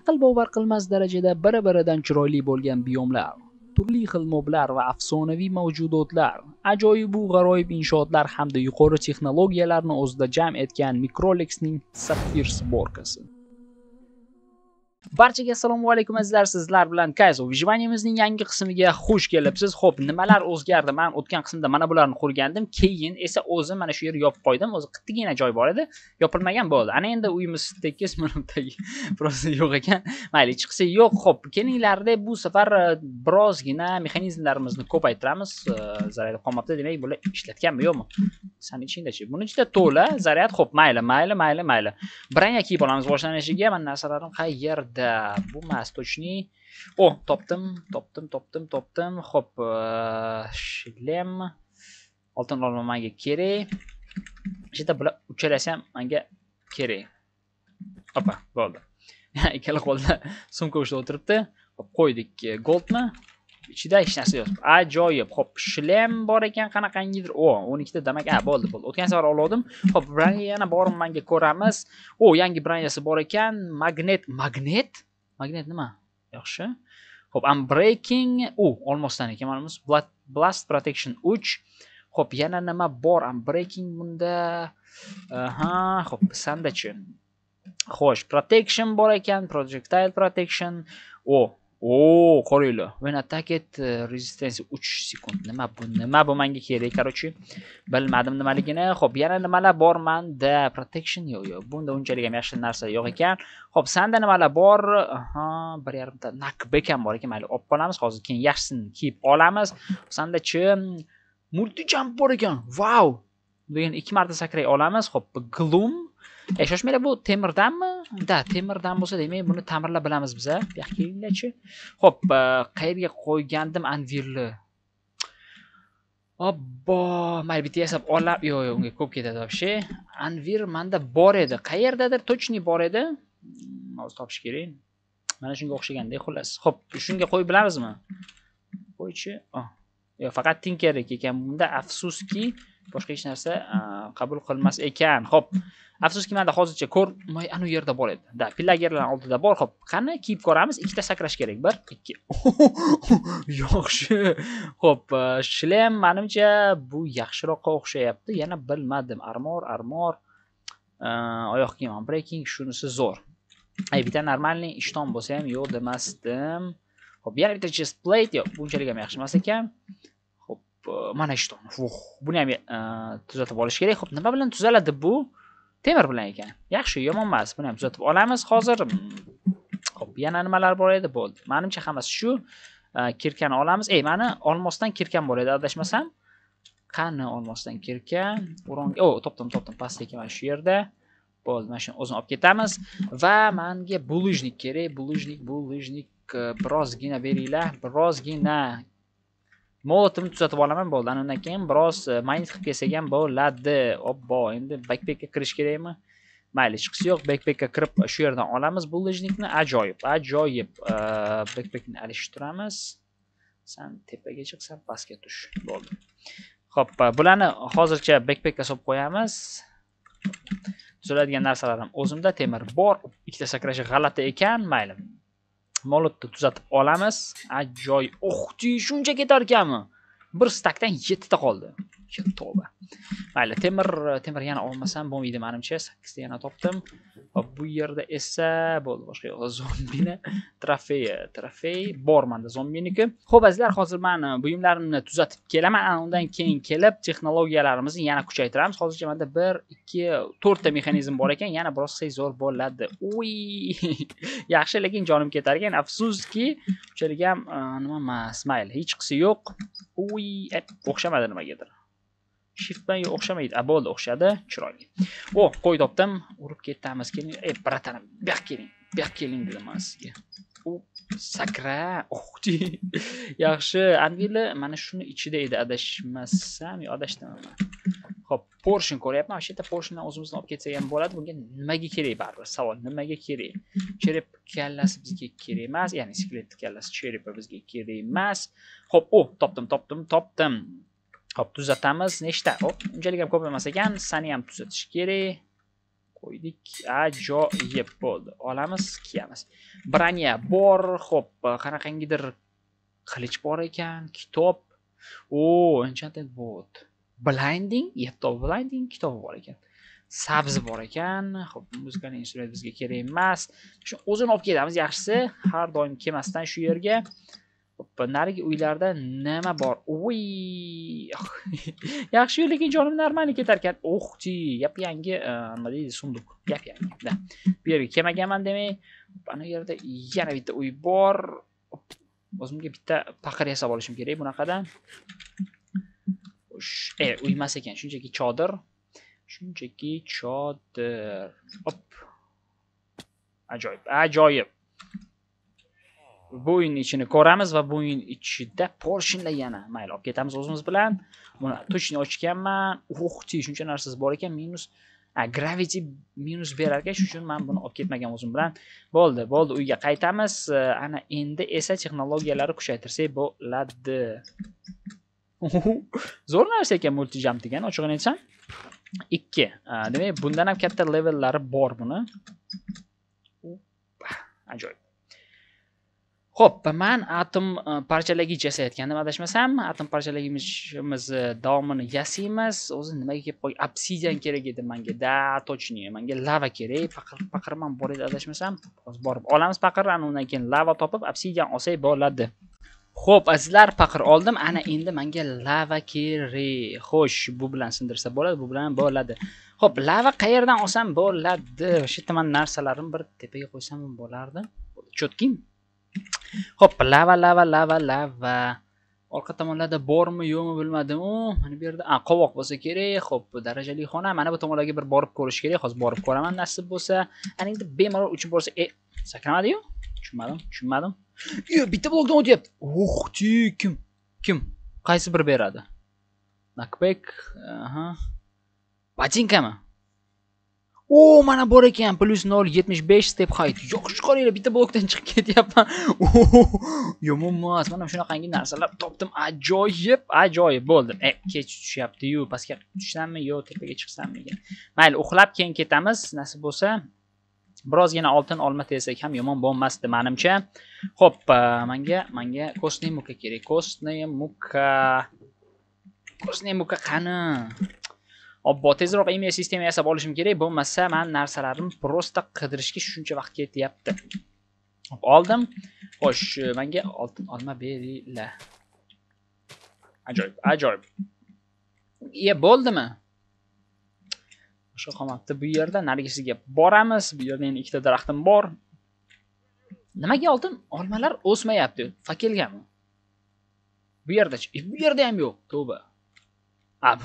aql bovar qilmas darajada bir biridan chiroyli bo'lgan biyomlar turli xil moblar va afsonaviy mavjudotlar ajoyibu g'aroyib inshootlar hamda yuqori texnologiyalarni o'zida jam etgan ning sapfir sborkasi Barchaga assalomu alaykum azizlar, sizlar bilan Kaizo Vijivaniyamizning yangi qismiga xush kelibsiz. Xo'p, nimalar o'zgardi? Men o'tgan qismda mana bularni qurgandim, keyin esa o'zim mana shu yerni yopib qo'ydim. O'zi qittigina joy bor edi, yopilmagan bo'ldi. Ana endi uyimiz tekis minutdagi prosta yo'q ekan. Mayli, chiqsa yo'q. Xo'p, kelinglarda bu safar e, birozgina mexanizmlarimizni ko'paytiramiz. E, zaryad qolmabdi, demak, bular ishlatganmi yo'qmi? San ichingdachi. Buni ichida to'la zaryad. Xo'p, mayli, mayli, mayli, mayli. Branya kiyib olamiz boshlanishiga. Mana narsalarim qayer да, bu emas точный o topdim topdim topdim topdim ho'p shlem oltin olma manga kerak ichida bular uchalasi ham manga kerak opa bo'ldi ikkala qo'lda sumka ushlab o'tiribdi qo'ydik goldmi ichida hech narsa yo'q ajoyib ho'p shlem bor ekan qanaqangidir o o'n ikkita demak a bo'ldi bo'ldi o'tgan safar olgandim ho'p branya yana bormi manga ko'ramiz o yangi branyasi bor ekan magnet magnet magnet nima yaxshi ho'p breaking u olmosdan ekan manimiz blast protection 3 ho'p yana nima bor breaking bunda aha ho'p sandachi xo'sh protection bor ekan projectile protection o o ko'ringlar when attacked uh, resistance 3 sekund nima bu nima bu menga kerak короче bilmadim nimaligini ho'p yana nimalar bor manda protection yo'q yo'q bunda unchalik ham yaxshi narsa yo'q ekan ho'p sanda nimalar bor aha bir yarimta nakbek ham bor ekan mayli olib qolamiz hozir keyin yaxshisini kiyib olamiz Multi multijamp bor ekan vau degan ikki marta sakray olamiz ho'p gloom e bu temirdanmi da temirdan bo'lsa demak buni ta'mirlab bilamiz biz bu yoqqa kelinglarchi ho'p qayerga qo'ygandim anvirni obbo mayli bitta yasab olam yo'q yo'q unga ko'p ketadi вообще anvir manda bor edi qayerdadir точный bor edi hozir hmm, topish kerak mana shunga o'xshaganda xullas ho'p shunga qo'yib bilamizmi qo'ychi ah. yo'q faqat tinkerlik ekan bunda afsuski boshqa hech narsa qabul qilmas ekan ho'p afsuski manda hozircha ko'rmay anu yerda bor edi да pillagerlar oldida bor ho'p qani kiyib ko'ramiz ikkita sakrash kerak bir ikki yaxshi ho'p shlem manimcha bu yaxshiroqqa o'xshayapti yana bilmadim armor armor oyoq kiyim breaking shunisi zo'r ay bitta нормальный ishton bo'lsa ham yo'q demasdim ho'p yana bitta chest plate yo'q bunchalik ham yaxshi emas ekan Э, mana shu buni ham e, tuzatib olish kerak ho'p nima bilan tuzaladi bu temir bilan ekan yaxshi yomon emas buni ham tuzatib olamiz hozir ho'p yana nimalar bor edi bo'ldi manimcha hammasi shu e, kirkani olamiz ey mani olmosdan kirkan bor edi adashmasam qani olmosdan kirka o'ron o topdim topdim pastdagi mana shu yerda bo'ldi mana shuni o'zini olib ketamiz va manga булыжник kerak булыжник булыжник e, birozgina beringlar birozgina molotimni tuzatib olaman bo'ldi ana undan keyin biroz e, maynes qilib kelsak ham bo'ladi obbo endi backpackga kirish kerakmi mayli hechqisi yo'q backpackga kirib shu yerdan olamiz lijnikni ajoyib ajoyib e, backpackni alishtiramiz san tepaga chiq san pastga tush bo'ldi ho'p e, bularni hozircha backpackga solib qo'yamiz tuzaladigan narsalarim o'zimda temir bor ikkita sakrashi g'alati ekan mayli molotni tuzatib olamiz ajoyib oh shuncha ketarkanmi bir stakdan yettita qoldi keyin tovba mayli temir temir yana olmasam bo'lmaydi manimcha sakkizta yana topdim va bu yerda esa bo'ldi boshqa yo'q zombini trofeyi trofey bor manda zombiniki ho'p azizlar hozir man e, buyumlarimni tuzatib kelaman ana undan keyin kelib texnologiyalarimizni yana kuchaytiramiz hozircha manda bir ikki to'rtta mexanizm bor ekan yana biroz zo'r bo'ladi uy yaxshi lekin jonim ketar ekan afsuski unchalik ham e, nima emas mayli hechqisi yo'q uy e, o'xshamadi nimagadir shift bilan yo'q o'xshamaydi a bo'ldi o'xshadi chiroyli o qo'y topdim urib ketamiz keling ey bratanim bu yoqqa keling bu yoqqa keling dedim man sizga u sakra oh, yaxshi angila mana shuni ichida edi adashmasam yo adashdimmi ho'p porshin ko'ryapman o'sha yerda porshindan o'zimizni olib ketsak ham bo'ladi bunga nimaga kerak baribir savol nimaga kerak cherep kallasi bizga kerak emas ya'ni skelet kallasi cherepi bizga kerak emas ho'p o topdim topdim topdim hop tuzatamiz nechta hop unchalik ham ko'p emas ekan sani ham tuzatish kerak qo'ydik ajoyib bo'ldi olamiz kiyamiz braniya bor ho'p qanaqangidir qilich bor ekan kitob o enchanted bot blinding yettov blinding kitobi bor ekan sabzi bor ekan ho'p muzikani instrument bizga kerak emas shu o'zini olib kelamiz yaxshisi har doim kelmasdan shu yerga narigi uylarda nima bor uy yaxshi lekin jonim normani ketar ekan o'h, yap yangi e, nima deydi sunduq yap yangi bu yerga kelmaganman demay ana yerda yana bitta uy bor o'zimga bitta paqir yasab olishim kerak bunaqadan e uy emas ekan shunchaki chodir shunchaki chodir hop ajoyib ajoyib bu ichini ko'ramiz va bu ichida porshinlar yana mayli olib ketamiz o'zimiz bilan buni точно ochganman uh shuncha narsasi bor ekan minus gravity minus berar ekan shuning uchun man buni olib ketmagan o'zim bilan bo'ldi bo'ldi uyga qaytamiz e, ana endi esa texnologiyalarni kuchaytirsak bo'ladi uhuh, zo'r narsa ekan multijam degan ochig'ini aytsam ikki demak bundan ham katta levellari bor buni ajoyib ho'p man atom e, parchalagichi yasayotgandim adashmasam atom parchalagichimizni e, davomini yasaymiz o'zi nimaga kelib qolgan obsidian kerak edi manga да точно manga lava kerak paqir paqirman bor edi adashmasam hozir borib olamiz paqir ana undan keyin lava topib obsidian olsak bo'ladi ho'p azizlar paqir oldim ana endi manga lava kerak xo'sh bu bilan sindirsa bo'ladi bu bilan bo'ladi ho'p lava qayerdan olsam bo'ladi shu tuman narsalarimni bir tepaga qo'ysam bo'lardi cho'tkin ho'p lava lava lava lava orqa tomonlarda bormi yo'qmi bilmadim mana bu yerda qovoq bo'lsa kerak ho'p darajali xona mana bu tomonlarga bir borib ko'rish kerak hozir borib ko'raman nasib bo'lsa ana endi bemalol uchib borsa e sakramadiyu tushunmadim tushunmadim yo bitta blokdan o'tyapti uh kim kim qaysi bir beradi nakbek aha botinkami o mana bor ekan +0.75 step height yoqish qaranglar, bitta blokdan chiqib ketyapman yomon emas mana shunaqangi narsalar topdim ajoyib ajoyib bo'ldi e kech tushyapti-yu, pastga tushsammi yo tepaga chiqsammi degan mayli uxlab keyin ketamiz nasib bo'lsa birozgina oltin olma tersak ham yomon bo'lmasdi menimcha. Xo'p, e, menga, menga kostniy muka kerak kostniy muka kostniy muka qani obbo tezroq email sistema yasab olishim kerak bo'lmasa men narsalarimni просто qidirishga shuncha vaqt ketyapti oldim xo'sh manga oltin olma beringlar ajoyib ajoyib e bo'ldimi o'sha qomatni bu yerda narigisiga boramiz bu yerda yana ikkita daraxtim bor nimaga oltin olmalar o'smayapti fakelgami bu yerdachi e, bu yerda ham yo'q tavba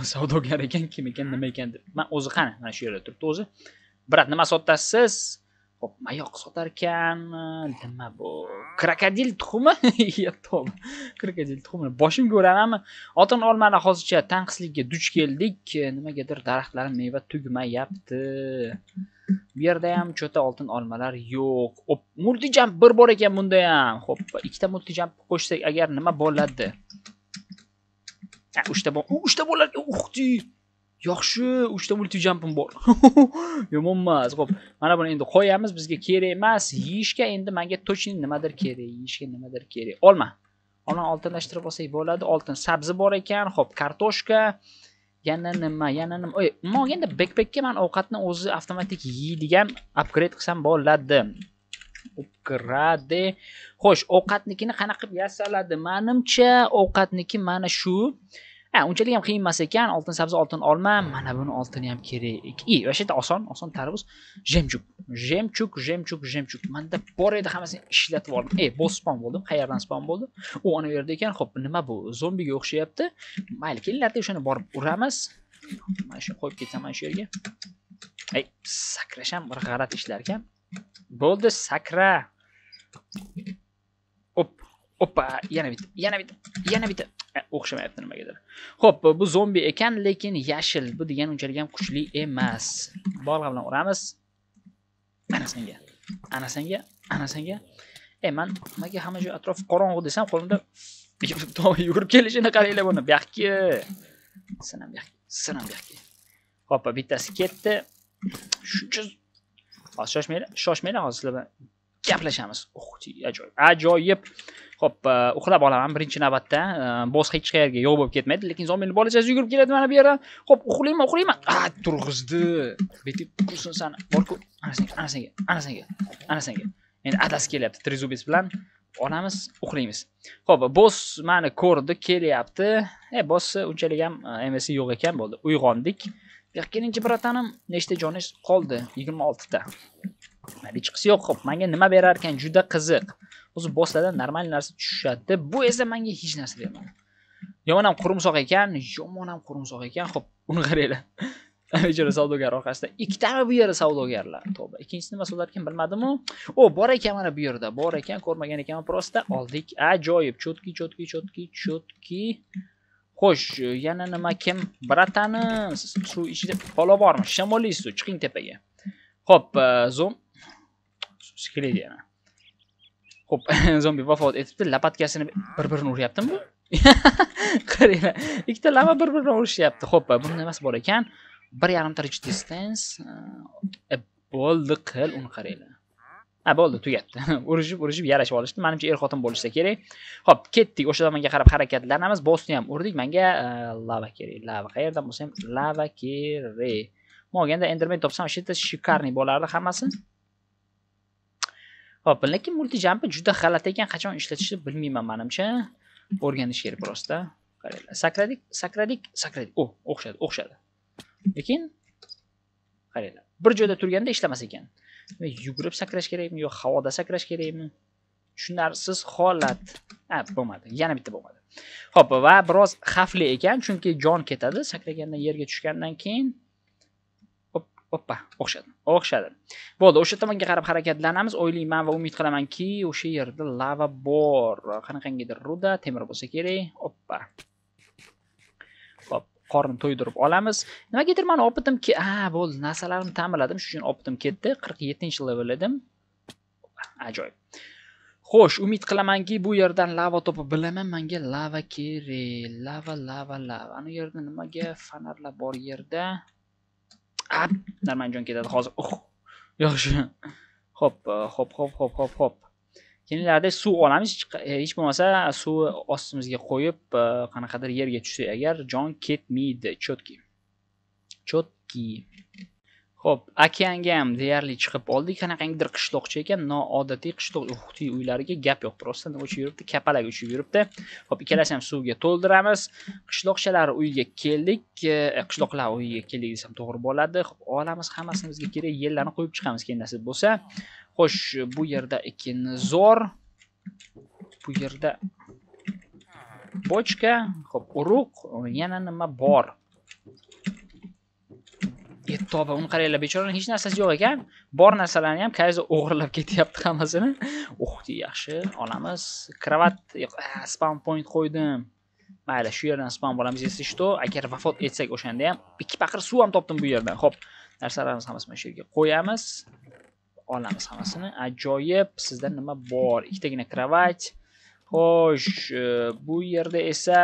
savdogar ekan kim ekan nima ekan deb man o'zi qani mana shu yerda turibdi o'zi brat nima sotasiz hop mayoq sotar ekan nima bu krokodil tuxumi to'g'ri krokodil tuxumi boshimga uramanmi otin olmani hozircha tanqislikka duch keldik nimagadir daraxtlar meva tugmayapti bu yerda ham cho'ta oltin olmalar yo'q multijamp bir bor ekan bunda ham hop ikkita multijamp qo'shsak agar nima bo'ladi uchta bom uchta bo'lar uxti yaxshi uchta jampim bor yomon emas ho'p mana buni endi qo'yamiz bizga kerak emas yeyishga endi manga точно nimadir kerak yeyishga nimadir kerak olma olmani oltinlashtirib olsak bo'ladi oltin sabzi bor ekan ho'p kartoshka yana nima yana nima oy man endi bekpekka man ovqatni o'zi avtomatik yeydigan upgrade qilsam bo'ladi kiradi xo'sh ovqatnikini qanaqa qilib yasaladi manimcha ovqatniki mana shu ha unchalik ham qiyin emas ekan oltin sabzi oltin olma mana buni oltini ham kerak и вообще oson oson tarvuz jemchuk jemchuk jemchuk jemchuk manda bor edi hammasini ishlatib oldim ey bu spon bo'ldim qayerdan spon bo'ldi u ana yerda ekan ho'p nima bu zombiga o'xshayapti mayli kelinlarda o'shani borib uramiz mana shu qo'yib ketaman shu yerga ey ham bir g'alati ishlar ekan bo'ldi sakra op opa yana bitta yana bitta yana bitta э, o'xshamayapti nimagadir ho'p bu zombi ekan lekin yashil bu degani unchalik ham kuchli emas bolg'a bilan uramiz ana senga ana senga ana senga ey man nimaga hamma joy atrof qorong'u desam qo'limda yugurib kelishini qaranglar buni buyoqqa sin ham buyoqqa sin ham buyoqqa hoppa bittasi ketdi shuncha shoshmanglar shoshmanglar hozir sizlar bilan gaplashamiz ajoyib ajoyib ho'p e, uxlab olaman birinchi navbatda e, bos hech qayerga yo'q bo'lib ketmaydi lekin zombini bolachasi yugurib keladi mana bu yerdan ho'p uxlayman uxlayman a turg'izdi betib tursin sani borku anasiniga anasiniga anasiniga anasiniga endi adasi kelyapti trizubis bilan olamiz uxlaymiz ho'p bos mani ko'rdi kelyapti e bossi unchalik ham emasi yo'q ekan bo'ldi uyg'ondik qirq bratanim nechta jonish qoldi yigirma oltita chiqisi yo'q hop manga nima berar ekan juda qiziq o'zi bossadan normal narsa tushadi bu esa manga hech narsa bermadi yomon ham qurumsoq ekan yomon ham qurumsoq ekan hop uni qaranglar ijara savdogar orqasida ikkitami bu yerda savdogarlar to'g'ri ikkinchisi nima sotilar ekan bilmadimu o bor ekan mana bu yerda bor ekan ko'rmagan ekanman prosta oldik ajoyib cho'tki cho'tki cho'tki cho'tki xo'sh yana nima kim bratanim siz suv ichida polo bormi shamolli suv chiqing tepaga ho'p e, zoom keladi yana ho'p zombi vafot etibdi lapatkasini bir birini uryaptimi bu qaranglar ikkita lama bir birini urishyapti ho'p e, bunda nimasi bor ekan bir distance bo'ldi qil uni qaranglar ha bo'ldi tugatdi urishib urishib yarashib olishdi manimcha er xotin bo'lishsa kerak ho'p ketdik o'sha tomonga qarab harakatlanamiz bosni ham urdik manga lava kerak lava qayerdan bo'lsa ham lava kerak olganda endermen topsam o'sha yerda shikarniy bo'lardi hammasi ho'p lekin multijampi juda g'alati ekan qachon ishlatishni bilmayman manimcha o'rganish kerak prosta qaranglar sakradik sakradik sakradik o oh, o'xshadi o'xshadi lekin qaranglar bir joyda turganda ishlamas ekan yugurib sakrash kerakmi yo havoda sakrash kerakmi tushunarsiz holat a bo'lmadi yana bitta bo'lmadi ho'p va biroz xavfli ekan chunki jon ketadi sakragandan yerga tushgandan keyin oppa o'xshadi o'xshadi bo'ldi o'sha tomonga qarab harakatlanamiz o'ylayman va umid qilamanki o'sha yerda lava bor qanaqangidir ruda temir bo'lsa kerak oppa qorni to'ydirib olamiz nimagadir mani opitim ha bo'ldi narsalarimni ta'mirladim shuning uchun opitim ketdi qirq yettinchi level edim ajoyib xo'sh umid qilamanki bu yerdan lava topib bilaman manga lava kerak lava lava lava ana yerda nimaga fonarlar bor yerda narmanjon ketadi hozir uhuh, yaxshi hop hop hop hop hop hop kinlarda suv olamiz e, hech bo'lmasa suv ostimizga qo'yib e, qanaqadir yerga tushsa agar jon ketmaydi chotki chotki ho'p okeanga ham deyarli chiqib oldik qanaqangidir qishloqcha ekan noodatiy qishloq uxtiy uylariga gap yo'q nima uchib yuribdi kapalak uchib yuribdi ho'p ikkalasini ham suvga to'ldiramiz qishloqchalar uyiga keldik e, qishloqlar uyiga keldik desam to'g'ri bo'ladi olamiz hammasini bizga kerak yellarni qo'yib chiqamiz keyin nasib bo'lsa xo'sh bu yerda ekin zo'r bu yerda bochka ho'p urug' yana nima bor e toba uni qaranglar bechorani hech narsasi yo'q ekan bor narsalarni ham qaysi o'g'irlab ketyapti hammasini uh yaxshi olamiz kravat spam point qo'ydim mayli shu yerdan spam bo'lamiz если что agar vafot etsak o'shanda ham ikki paqir suv ham topdim bu yerdan ho'p narsalarimizni hammasini mana shu yerga qo'yamiz olamiz hammasini ajoyib sizda nima bor ikkitagina krovat xo'sh e, bu yerda esa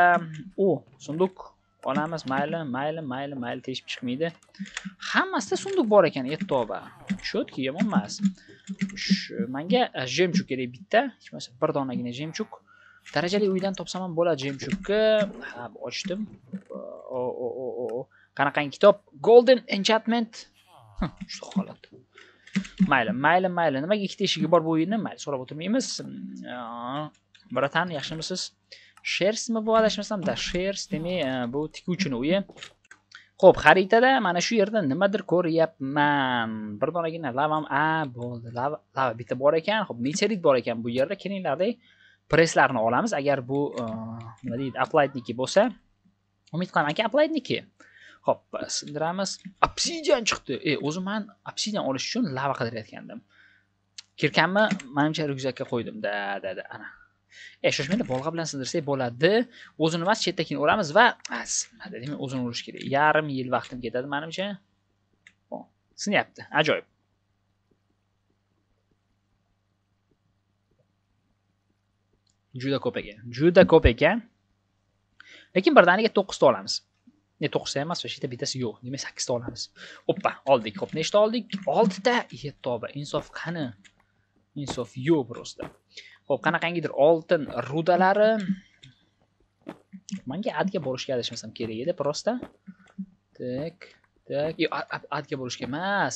u sunduq olamiz mayli mayli mayli mayli teshib chiqmaydi hammasida sunduq bor ekan et toba shetki yomon emas manga e, jemchuk kerak bitta hech bo'lmasa bir donagina jemchuk darajali uydan topsam ham bo'ladi jemchukni ha ochdim o o o o qanaqangi kitob golden enchantment shu qoladi mayli mayli mayli nimaga ikkita eshigi bor bu uyni mayli so'rab o'tirmaymiz bratan yaxshimisiz shersmi bu adashmasam да shers demak e, bu tikuvchini uyi Xo'p, xaritada mana shu yerda nimadir ko'ryapman. Birdonagina lavam a bo'ldi. Lava, lava bitta bor ekan. Xo'p, meteorit bor ekan bu yerda. Kelinglarda presslarni olamiz. Agar bu e, nima deydi, appliedniki bo'lsa, umid qilamanki, appliedniki. hop sindiramiz obsidian chiqdi e o'zi man obsidian olish uchun lava qidirayotgandim kirkanmi manimcha ryukzakka qo'ydim da dedi ana e shoshmanglar bolg'a bilan sindirsak bo'ladi o'zini emas chetdakini o'ramiz va nima demak o'zini urish kerak yarim yil vaqtim ketadi manimcha sinyapti ajoyib juda ko'p ekan juda ko'p ekan lekin birdaniga to'qqizta olamiz ne to'qson emas va bittasi yo'q demak sakkizta olamiz oppa oldik ho'p nechta oldik oltita ye toba insof qani insof yo'q просто ho'p qanaqangidir oltin rudalari manga adga borishga adashmasam kerak edi prosta tak tak adga borishga emas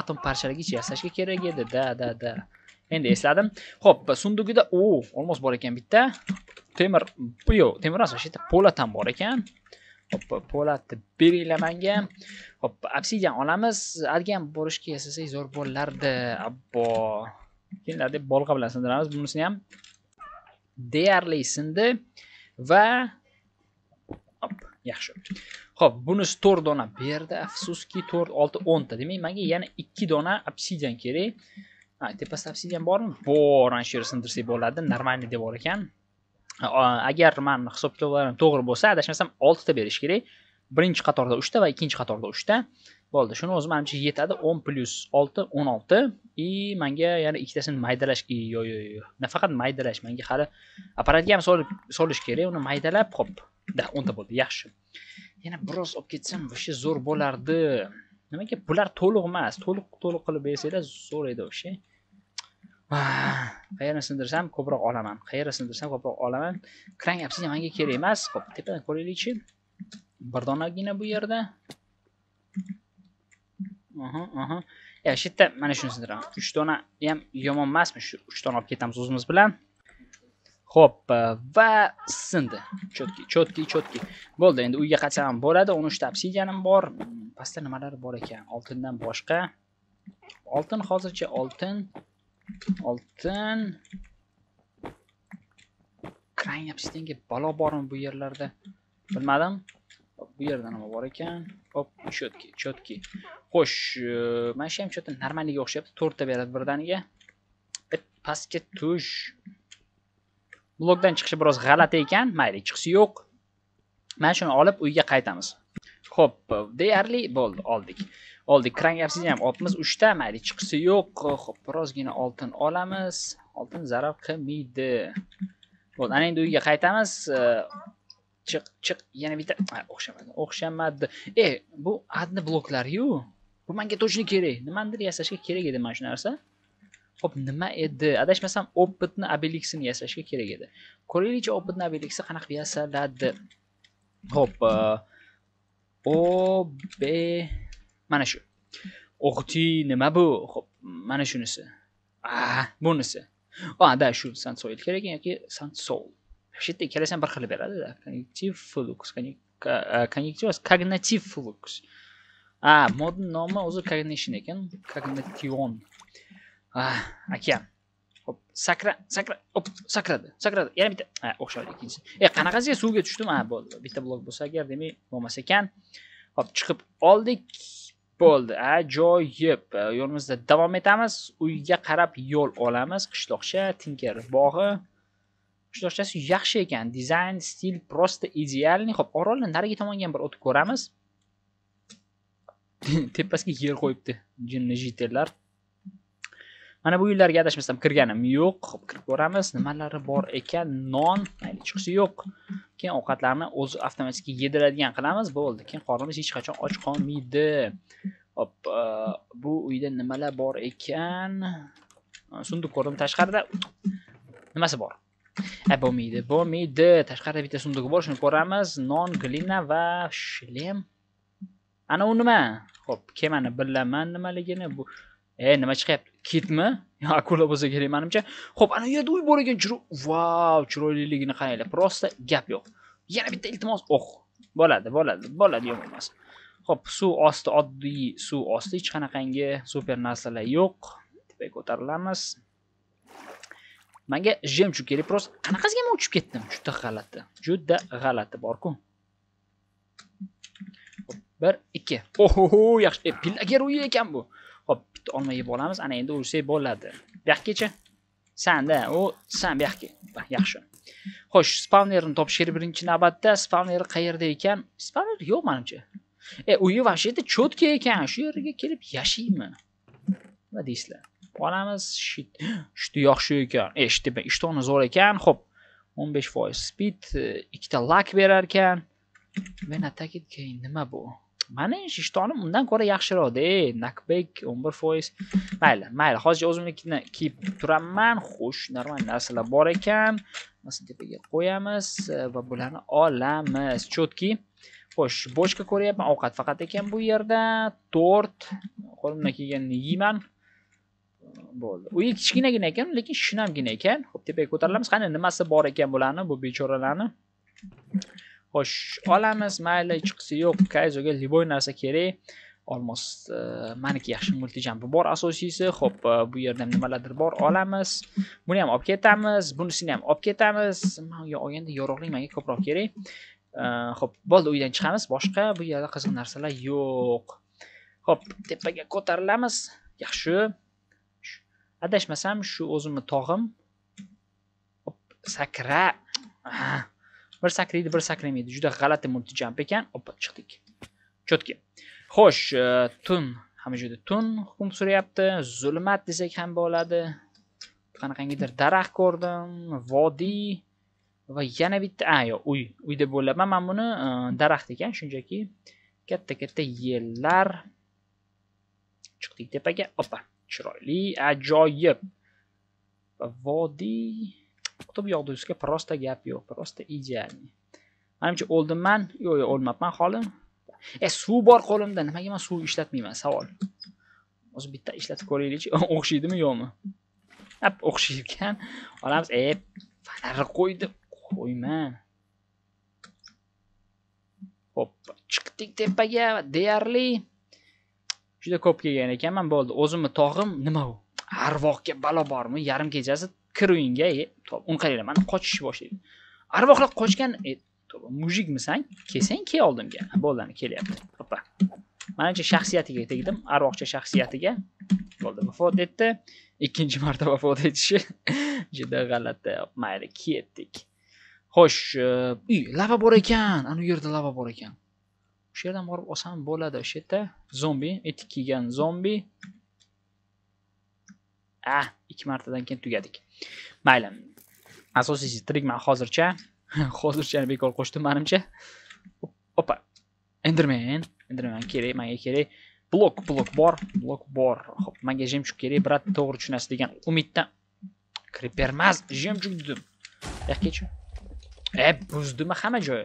atom parchalagich yasashga kerak edi da da da endi esladim ho'p sundugida u olmos bor ekan bitta temir yo'q temir emas vashe yerda po'lat ham bor ekan hoppa po'latni beringlar manga hoppa obsidian olamiz adgan borishga yasasak zo'r bo'lardi abbo keyin deb bolg'a bilan sindiramiz bunisini ham deyarli sindi va hop yaxshi ho'p bunisi to'rt dona berdi afsuski to'rt olti o'nta demak manga yana ikki dona obsidian kerak tepasida obsidian bormi bor ana shu sindirsak bo'ladi нормальный deb bor ekan agar man hisobkitoblarim to'g'ri bo'lsa adashmasam oltita berish kerak birinchi qatorda uchta va ikkinchi qatorda uchta bo'ldi shuni o'zi manimcha yetadi o'n plyus olti o'n olti и manga yana ikkitasini maydalash yo'q yo'q yo'q nafaqat maydalash manga hali apparatga ham solish kerak uni maydalab hop да o'nta bo'ldi yaxshi yana biroz olib ketsam вообще zo'r bo'lardi nimaga bular to'liq emas to'liq to'liq qilib bersanglar zo'r edi вообще qayerni sindirsam ko'proq olaman qayerni sindirsam ko'proq olaman krang apsi manga kerak emas hop tepadan ko'raylikchi bir donagina bu yerda aha aha ya shu yerda mana shuni sindiraman uch dona ham yomon emasmi shu uch dona olib ketamiz o'zimiz bilan ho'p e, va sindi четкий четкий четкий bo'ldi endi uyga qaytsam ham bo'ladi o'n uchta obsidianim bor pastda nimalar bor ekan oltindan boshqa oltin hozircha oltin oltin kran yapishdangi balo bormi bu yerlarda bilmadim bu yerda nima bor ekan hop chetki chetki xo'sh e, mana shu ham chetda normalniga o'xshayapti to'rtta beradi birdaniga e, pastga tush blokdan chiqishi biroz g'alati ekan mayli chiqishi yo'q mana shuni olib uyga qaytamiz ho'p deyarli bo'ldi oldik oldik krang yapsizni ham olibmiz uchta mayli chiqisi yo'q ho'p birozgina oltin olamiz oltin zarar qilmaydi bo'ldi ana endi uyga qaytamiz chiq chiq yana bitta o'xshamadi o'xshamadi e bu adni bloklariyu bu menga точно kerak nimanidir yasashga kerak edi mana shu narsa Xo'p, nima edi? Adashmasam, Opitni Obelixini yasashga kerak edi. Ko'raylikchi Opitni Obelixi qanaqa yasaladi. Xo'p, O B mana shu o'qitiy nima bu ho'p mana shunisi a bunisi a да shu san soil kerak yoki sol shu yerda ikkalasi ham bir xil beradida konnektiv fluks konnektiv kognitiv fluks a modni nomi o'zi cognition ekan cognition akam hop sakra sakra hop sakradi sakradi yana bitta ha o'xshaydi ikkinchisi e qanaqasiga suvga tushdim a bo'ldi bitta blok bo'lsa agar demak bo'lmas ekan hop chiqib oldik bo'ldi ajoyib e, yo'limizda davom etamiz uyga qarab yo'l olamiz qishloqcha tinker bog'i qishloqchasi yaxshi ekan dizayn stil просто идеальный ho'p orolni narigi tomonga ham bir o'tib ko'ramiz tepasiga yer qo'yibdi jinni jitellar mana bu uylarga adashmasam kirganim yo'q hop kirib ko'ramiz nimalari bor ekan non mayli chiqisi yo'q keyin ovqatlarni o'zi avtomatik yediradigan qilamiz bo'ldi keyin qornimiz hech qachon och qolmaydi hop bu uyda nimalar bor ekan sunduq ko'rdim tashqarida nimasi bor a bo'lmaydi bo'lmaydi tashqarida bitta sunduq bor shuni ko'ramiz non glina va shlem ana u nima ho'p kemani bilaman nimaligini bu e nima chiqyapti kitmi akula bo'lsa kerak manimcha ho'p ana u yerda uy bor ekan vau chiroyliligini qaranglar prosta gap yo'q yana bitta iltimos o'q oh, bo'ladi bo'ladi bo'ladi yomon emas ho'p suv osti oddiy suv osti hech qanaqangi super narsalar yo'q tepaga ko'tarilamiz manga jemchuk kerak prosta qanaqasiga men uchib ketdim juda g'alati juda g'alati borku bir ikki oho yaxshi e, pillager uyi ekan bu hop bitta olma yeb olamiz ana endi ursak bo'ladi bu yoqgacha sanda u san bu yoqga yaxshi xo'sh spavnerni topish kerak birinchi navbatda spavner qayerda ekan spavner yo'q manimcha e uyi вообще cho'tka ekan shu yerga kelib yashaymi nima deysizlar olamiz shit shiti yaxshi ekan e shiti ishtoni zo'r ekan ho'p 15% speed e, ikkita lak berar ekan venatagi nima bu mana shishtonim undan ko'ra yaxshiroqda nakbek o'n bir foiz mayli mayli hozir o'zimnikini kiyib turaman xo'sh normal narsalar bor ekan tepaga qo'yamiz e, va bularni olamiz четкий xo'sh bochka ko'ryapman ovqat faqat ekan bu yerda tort qo'limdan kelganini yeyman bo'ldi u kichkinagina ekan lekin shinamgina ekan ho'p tepaga ko'tarilamiz qani nimasi bor ekan bularni bu bechoralarni xo'sh olamiz mayli chiqisi yo'q kayzoga любой narsa kerak olmos e, maniki yaxshi multijampi bor asosiysi ho'p e, bu yerda nimalardir bor olamiz buni ham olib ketamiz bunisini ham olib ketamiz man olganda yorug'lik menga ko'proq kerak ho'p e, bo'ldi uydan chiqamiz boshqa bu yerda qiziq narsalar yo'q ho'p tepaga ko'tarilamiz yaxshi adashmasam shu o'zimni tog'im sakra bir sakraydi bir sakramaydi juda g'alati multijamp ekan opa chiqdik Chotki. xo'sh e, tun hamma joyda tun hukm suryapti zulmat desak ham bo'ladi qanaqangidir daraxt ko'rdim vodiy va yana bitta a yo'q uy uy deb men man buni e, daraxt ekan shunchaki katta katta yellar chiqdik tepaga opa chiroyli ajoyib vodiy yoqib yog'dirishga prosta gap yo'q prosta idealniy manimcha o'ldimman yo'q yo'q o'lmabman holim e suv bor qo'limda nimaga man suv ishlatmayman savol o'zi bitta ishlatib ko'raylikchi o'xshaydimi yo'qmi ap o'xshaydi ekan olamiz e fanarni qo'ydi qo'yma hoppa chiqdik tepaga deyarli juda ko'p kelgan ekanman bo'ldi o'zimni tog'im nima u arvohga balo bormi yarim kechasi kir uyingga uni e, qaranglar qochishni boshlaydi arvohlar qochgan e, mujikmisan kelsang kel oldimga bo'ldi kelyapti opa manimcha shaxsiyatiga tegdim arvoqcha shaxsiyatiga bo'ldi vafot etdi ikkinchi marta vafot etishi juda g'alati mayli ketdik xo'sh e, uy lava bor ekan ana u yerda lava bor ekan o'sha yerdan borib olsam bo'ladi o'sha yerda zombi etik kiygan zombi ah ikki martadan keyin tugadik mayli asosiysi tirik man hozircha hozirchani bekor qo'shdim manimcha opa endermen endermen kerak manga kerak blok blok bor blok bor hop manga jemchuk kerak brat to'g'ri tushunasiz degan umiddan kripermas jemchuk dedim yoqgacha e buzdimi hamma joyi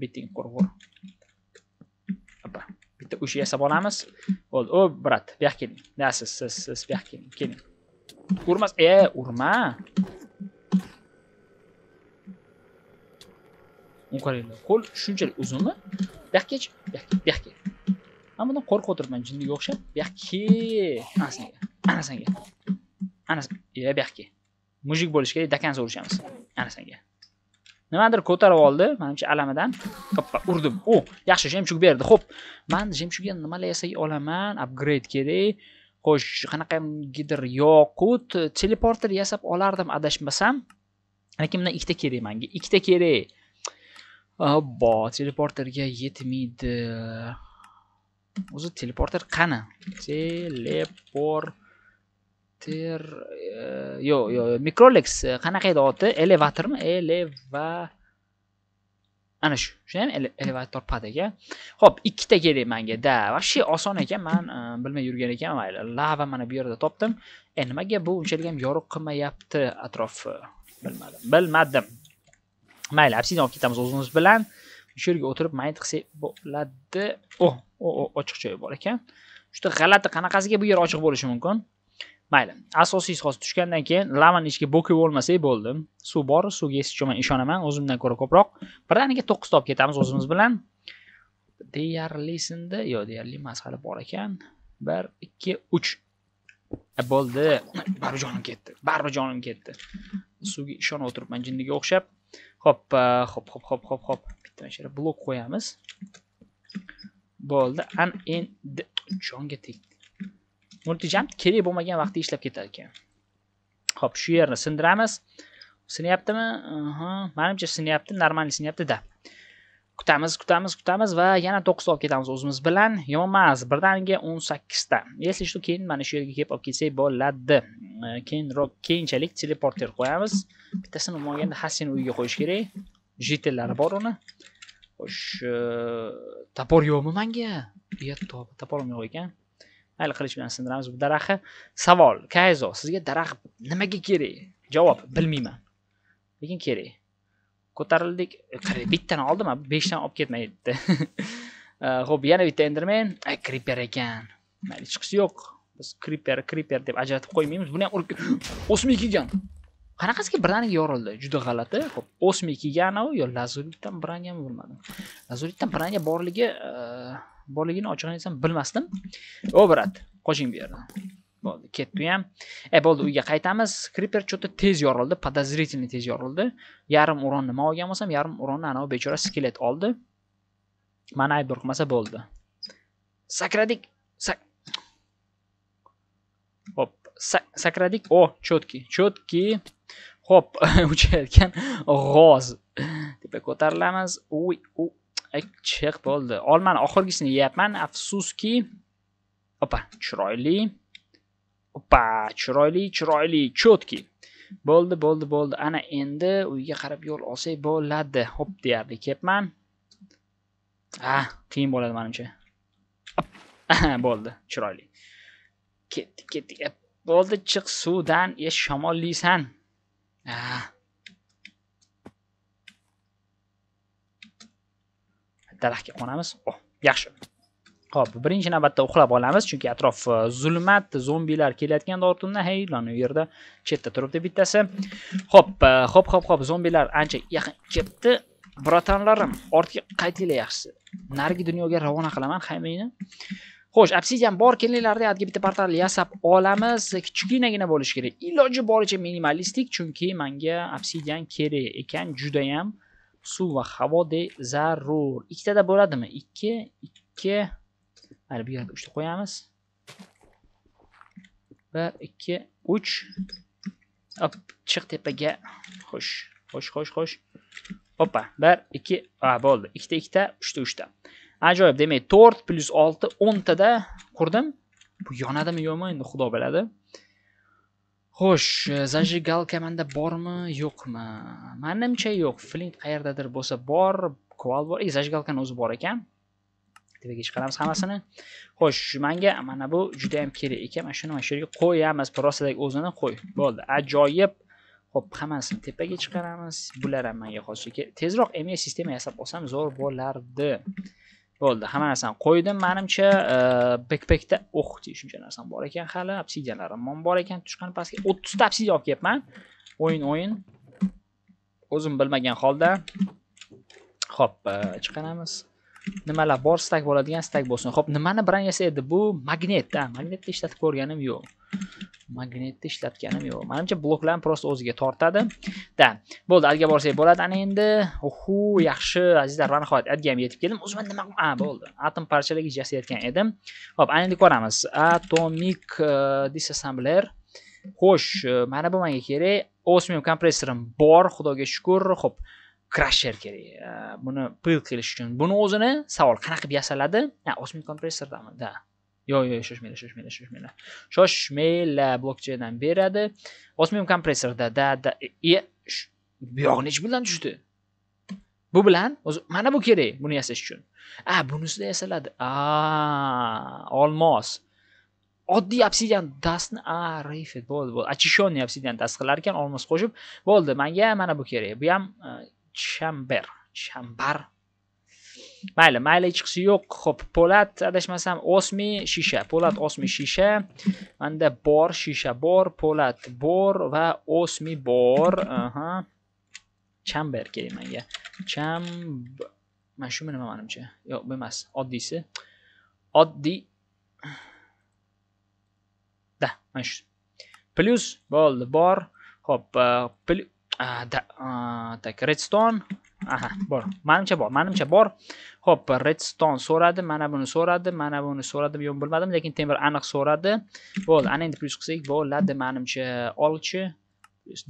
biting qo'rg'ur opa bitta o'sha yasab olamiz bo'ldi o brat bu yoqqa keling na siz siz siz bu yoqqa keling keling urmas e urma qaranglar qo'l shunchalik uzunmi bu yoqqa kech bu yoqqa man bundan qo'rqib o'tiribman jinniga o'xshab bu yoqqa senga ana senga ana e bu yoqqa mujik bo'lish kerak dokansa urishamiz senga nimadir ko'tarib oldi manimcha alamidan hoppa urdim u yaxshi jemchug berdi ho'p man jemchugga nimalar yasay olaman upgrade kerak xo'sh qanaqagidir yoqut teleporter yasab olardim adashmasam lekin bundan ikkita kerak manga ikkita kerak obbo teleporterga yetmaydi o'zi teleporter qani teleport ter eh, yo'q yo'q mikrolex qanaqa eh, edi oti elevatormi eleva ana shu ham elevator pad ekan ho'p ikkita kerak manga да вообще oson ekan man eh, bilmay yurgan ekan mayli lava mana bu yerda topdim e nimaga bu unchalik ham yorug' qilmayapti atrof bilmadim bilmadim mayli apsini olib ketamiz o'zimiz bilan shu yerga o'tirib maynt qilsak bo'ladi o oh, oh, oh, ochiq joyi bor ekan shuda g'alati qanaqasiga bu yer ochiq bo'lishi mumkin mayli asosiy soz tushgandan keyin lamani ichiga bo'kib olmasak bo'ldi suv bor suvga hech man ishonaman o'zimdan ko'ra ko'proq birdaniga 9 topib ketamiz o'zimiz bilan deyarli sindi yo'q deyarli emas hali bor ekan bir ikki uch e, bo'ldi baribir jonim ketdi baribir jonim ketdi suvga ishonib o'tiribman jinniga o'xshab hop hop e, hop hop hop hop bitta mana shu yerga blok qo'yamiz bo'ldi an endi jonga tegdi multijamp kerak bo'lmagan vaqtda ishlab ketar ekan ho'p shu yerni sindiramiz sinyaptimi manimcha sinyapti normal sinyaptida kutamiz kutamiz kutamiz va yana to'qqizta olib ketamiz o'zimiz bilan yomon emas birdaniga o'n sakkizta если что keyin mana shu yerga kelib olib kelsak bo'ladi keyinroq keyinchalik teleporter qo'yamiz bittasini umuman olganda Hasin uyiga qo'yish kerak жетellari bor uni xo'sh topor yo'qmi manga topor yo'q ekan mayli qilich bilan sindiramiz bu daraxtni savol kayzo sizga daraxt nimaga kerak javob bilmayman lekin kerak ko'tarildik e, bittani oldim beshtani olib ketmay debdi ho'p e, yana bitta endermen kriper e, ekan mayli chiqishi yo'q biz kriper kriper deb ajratib qo'ymaymiz buni ham urib o'smay kelgan qanaqasiga birdaniga yorildi juda g'alati ho'p o'smay kelganovi yo lazuritdan birangami bilmadim lazuritdan biranga borligi borligini ochig'ini aytsam bilmasdim o brat qo'shing bu yerdan bo'ldi ketdi u ham e bo'ldi uyga qaytamiz kriper что tez yorildi подозрительно tez yorildi yarim uron nima olgan bo'lsam yarim uronni anavi bechora skelet oldi mani aybdor qilmasa bo'ldi sakradik sak hop sakradik o четкий четкий hop uchayotgan g'oz tepa ko'tarilamiz uy chiq bo'ldi olmani oxirgisini yeyapman afsuski opa chiroyli opa chiroyli chiroyli четкий bo'ldi bo'ldi bo'ldi ana endi uyga qarab yo'l olsak bo'ladi hop deyarli kelyapman ha qiyin bo'ladi manimcha bo'ldi chiroyli ketdik ketdik bo'ldi chiq suvdan e shamollisan dalaxga qo'namiz oh, yaxshi ho'p birinchi navbatda uxlab olamiz chunki atrof e, zulmat zombilar kelayotgan ortimdan hey ana u yerda chetda turibdi bittasi ho'p e, ho'p ho'p ho'p zombilar ancha yaqin kelibdi bratanlarim ortga qaytinglar yaxshisi narigi dunyoga ravona qilaman hammangni xo'sh obsidian bor kelinglar atga bitta portal yasab olamiz kichkinagina bo'lishi kerak iloji boricha minimalistik chunki manga obsidian kerak ekan judayam uh, suv va havo de zarur ikkitada bo'ladimi 2 2 mana bu yerga 3 ta qo'yamiz bir 2 3 op chiq tepaga xo'sh xo'sh xo'sh xo'sh Opa, 1 2 a bo'ldi. 2 ta, 2 ta, 3 ta 3 ta. Ajoyib. Demak, 4 6 10 tada qurdim. Bu yonadimi, yo'qmi? Endi xudo biladi. xo'sh e, zajigal komanda bormi yo'qmi manimcha yo'q flint qayerdadir bo'lsa bor kval bor zajigalkani o'zi bor ekan tevaga chiqaramiz hammasini xo'sh manga mana bu juda yam kerak ekan mana shuni mana shu yerga qo'yamiz prostadagi o'zini qo'y bo'ldi ajoyib ho'p hammasini tepaga chiqaramiz bular ham manga hozircha tezroq emiya sistema yasab olsam zo'r bo'lardi bo'ldi hamma narsani qo'ydim manimcha e, bekpekda o'h shuncha narsam bor ekan hali obsidiyanlarim ham bor ekan tushgan pastga o'ttizta obsidiya olib kelibman o'yin o'yin o'zim bilmagan holda ho'p e, chiqaramiz nimalar bor stak bo'ladigan stak bo'lsin ho'p nimani branyasi edi bu magnet a magnitni ishlatib ko'rganim yo'q magnitni ishlatganim yo'q manimcha bloklarni просто o'ziga tortadi да bo'ldi alga borsak bo'ladi ana endi uhu yaxshi azizlar mana nihoyat alga ham yetib keldim o'zim nima a bo'ldi atom parchalagichni yasayotgan edim ho'p ana endi ko'ramiz atomik e, disassembler xo'sh e, mana bu menga kerak osmium kompressorim bor xudoga shukur ho'p krasher kerak э, buni pil qilish uchun buni o'zini savol qanaqa qilib yasaladi ha kompressordami kompressordanmi da yo'q yo'q shoshmanglar shoshmanglar shoshmanglar shoshmanglar blokcheyndan beradi osmiy kompressorda da da e, e bu yog'i nechi bilan tushdi bu bilan o'zi mana bu kerak buni yasash uchun a bunisida yasaladi a olmos oddiy obsidian dastni a rifit bo'ldi bo'ldi очищенный obsidian dast qilar ekan olmos qo'shib bo'ldi manga mana bu kerak bu ham e, chamber chambar mayli mayli hechqisi yo'q ho'p po'lat adashmasam osmi shisha po'lat osmi shisha manda bor shisha bor po'lat bor va osmi bor aha chamber kerak manga cham mana shu nima manimcha yo'q bu emas oddiysi oddiy da mana shu plyus bo'ldi bor ho'p так redstone aha bor Meningcha bor Meningcha bor Xo'p, redstone so'radi mana buni so'radi mana buni so'radi yo'q bilmadim lekin temir aniq so'radi bo'ldi ana endi plus qilsak bo'ladi meningcha olchi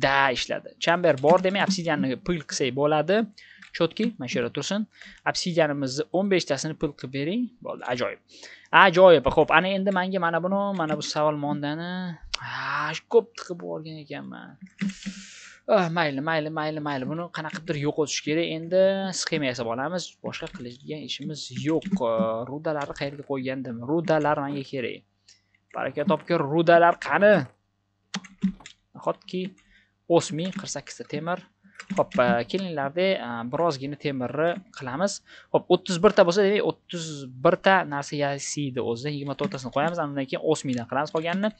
da ishladi chamber bor demak obsidianni pul qilsak bo'ladi Chotki, mana shu yerda tursin obsidianimizni 15 tasini pul qilib bering bo'ldi ajoyib ajoyib Xo'p, ana endi menga mana buni mana bu savol mondani ko'p tiqib olgan ekanman Ah, mayli mayli mayli mayli buni qilibdir yo'qotish kerak endi sxema yasab olamiz boshqa qiladigan ishimiz yo'q rudalarni qayerga qo'ygandim rudalar menga kerak baraka topgir rudalar qani nahotki o'smiy qirq sakkizta temir Xo'p, e, kelinglarda e, birozgina temirni qilamiz. Xo'p, 31 ta bo'lsa, demak 31 ta narsa yasiydi o'zi. 24 tasini qo'yamiz, undan keyin 8000 dan qilamiz qolganini.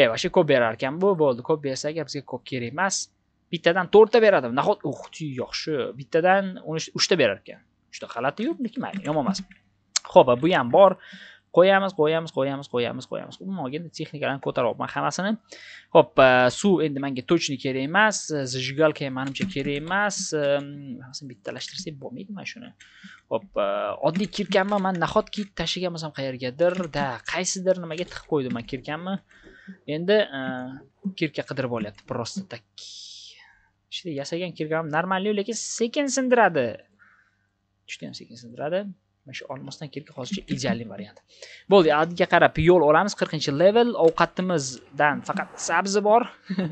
E, vashe ko'p berar ekan bu. Bo'ldi, ko'p bersa bizga ko'p kerak emas. bittadan to'rtta beradi nahot o'qituvchi oh, yaxshi bittadan uchta berar ekan g'alati yo'q lekin mayli yomon emas ho'p bu ham bor qo'yamiz qo'yamiz qo'yamiz qo'yamiz qo'yamiz umuman olganda texnikalarni ko'taryapman hammasini ho'p suv endi manga точно kerak emas зажигалка e, ham manimcha kerak emas e, hammasini bittalashtirsak bo'lmaydi mana shuni ho'p e, oddiy kirkanmi man nahotki tashlagan bo'lsam qayergadir да qaysidir nimaga tiqib qo'ydim man kirkanmi endi kirka qidirib olyapti просто так ishni yasagan kirgan normalniy lekin sekin sindiradi juda sekin sindiradi mana shu olmosdan kirki hozircha idealniy variant bo'ldi adga qarab yo'l olamiz qirqinchi level ovqatimizdan faqat sabzi bor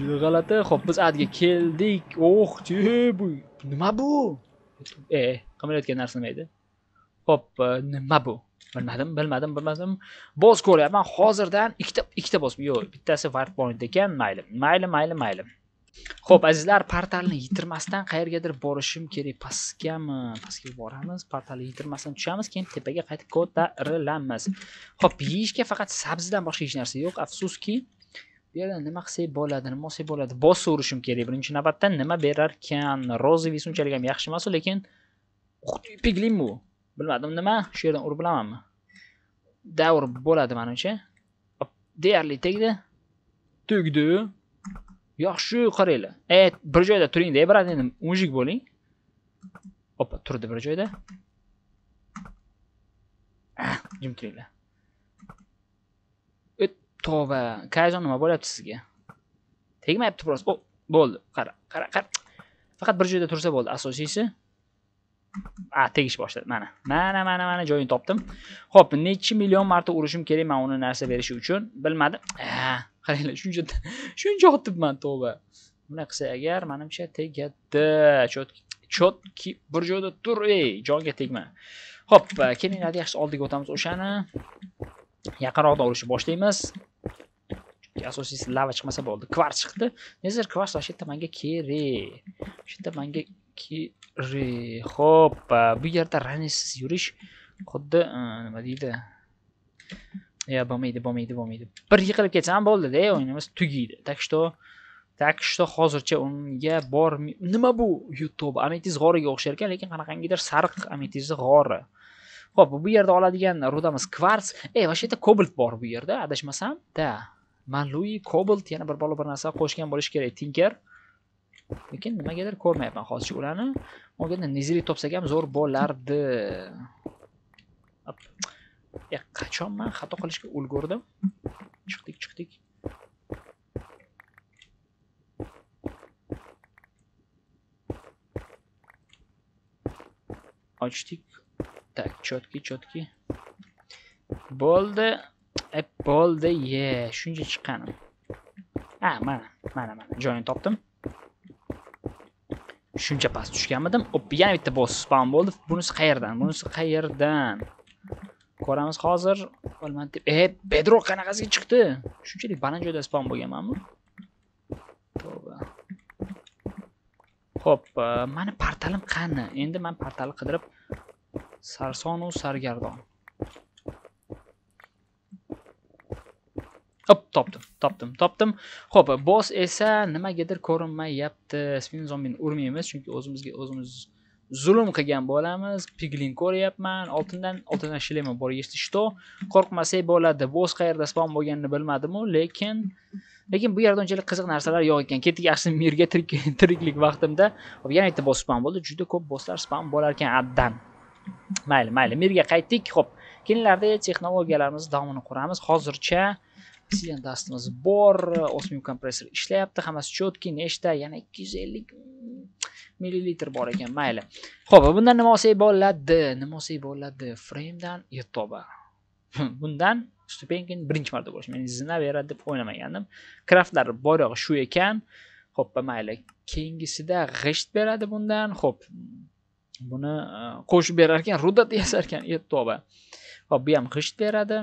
juda g'alati ho'p biz adga keldik oh bu nima bu e qimilayotgan narsa nima edi ho'p e, nima bu bilmadim bilmadim bilmadim bos ko'ryapman hozirdan ikkita ikkita boz yo'q bittasi white point ekan mayli mayli mayli mayli ho'p azizlar portalni yitirmasdan qayergadir borishim kerak pastgami pastga boramiz portalni yitirmasdan tushamiz keyin tepaga qaytib ko'tarilamiz ho'p yeyishga faqat sabzidan boshqa hech narsa yo'q afsuski bu yerda nima qilsak bo'ladi nima olsak bo'ladi bosib bosaverishim kerak birinchi navbatda nima berarkan розовый sunchalik ham yaxshi emas lekin piglin bu bilmadim nima shu yerdan urib bilamanmi davr bo'ladi manimcha deyarli tegdi tugdi yaxshi qaranglar e bir joyda turingda ey brat endi мужик bo'ling opa turdi bir joyda ah, jim turinglar tova qaysi nima bo'lyapti sizga tegmayapti biroz o bo'ldi qara qara qara faqat bir joyda tursa bo'ldi asosiysi a tegish boshladi mana mana mana mana joyini topdim ho'p nechchi million marta urishim kerak man uni narsa berishi uchun bilmadim ah. qaranglar shuncha shuncha otibman tovba bunaqa qilsa agar manimcha tegadi chotki bir joyda tur ey jonga tegma ho'p kelinglar yaxshi oldiga o'tamiz o'shani yaqinroqdan urishni boshlaymiz asosiysi lava chiqmasa bo'ldi kvars chiqdi nezer kvars shu yerda manga kerak shu yerda manga kerak ho'p bu yerda ranisiz yurish xuddi nima deydi yo bo'lmaydi bo'lmaydi bo'lmaydi bir yiqilib ketsam bo'ldida o'yinimiz tugaydi так что так что hozircha unga bor nima bu youtube ametiz g'origa o'xshar ekan lekin qanaqangidir sariq ametizni g'ori ho'p bu yerda oladigan rudamiz kvars ey вообще то kobalt bor bu yerda adashmasam да manlui kobalt yana bir balo bir narsa qo'shgan bo'lishi kerak tinker lekin nimagadir ko'rmayapman hozircha ularni o'rganda neziri topsak ham zo'r bo'lardi qachon man xato qilishga ulgurdim chiqdik chiqdik ochdik так четкий четкий bo'ldi e, bo'ldi ye shuncha chiqqanim ha mana mana mana joyini topdim shuncha past tushganmidim op yana bitta boss spam bo'ldi bunisi qayerdan bunisi qayerdan ko'ramiz hozir o'lmadi deb e bedrok qanaqasiga chiqdi shunchalik baland joyda spawn bo'lganmanmi to'g'ri ho'p e, mani portalim qani endi man portalni qidirib sarsonu sargardon hop topdim topdim topdim ho'p boss esa nimagadir ko'rinmayapti spin zombini urmaymiz chunki o'zimizga o'zimiz zulm qilgan bolamiz piglin ko'ryapman oltindan oltindan shilema bor если что qo'rqmasak bo'ladi bu o'z qayerda spon bo'lganini bilmadimu lekin lekin bu yerda unchalik qiziq narsalar yo'q ekan ketdik yaxshi mirga tiriklik vaqtimda yana bitta bos spawn bo'ldi juda ko'p bosslar spam bo'lar ekan addan mayli mayli mirga qaytdik ho'p keyinlarda texnologiyalarimizni davomini quramiz hozircha oksigen dastimiz bor osmium kompressor ishlayapti hammasi cho'tki nechta yana ikki yuz ellik hmm, millilitr bor ekan mayli ho'p bundan nima olsak bo'ladi nima olsak bo'ladi framedan yotoba bundan stupenkin birinchi marta bo'lishi men zina beradi deb o'ylamagandim kraftlar boyrog'i shu ekan ho'ppa mayli keyingisida g'isht beradi bundan ho'p buni e, qo'shib berar ekan rudat yasar ekan toba ho'p bu ham g'isht beradi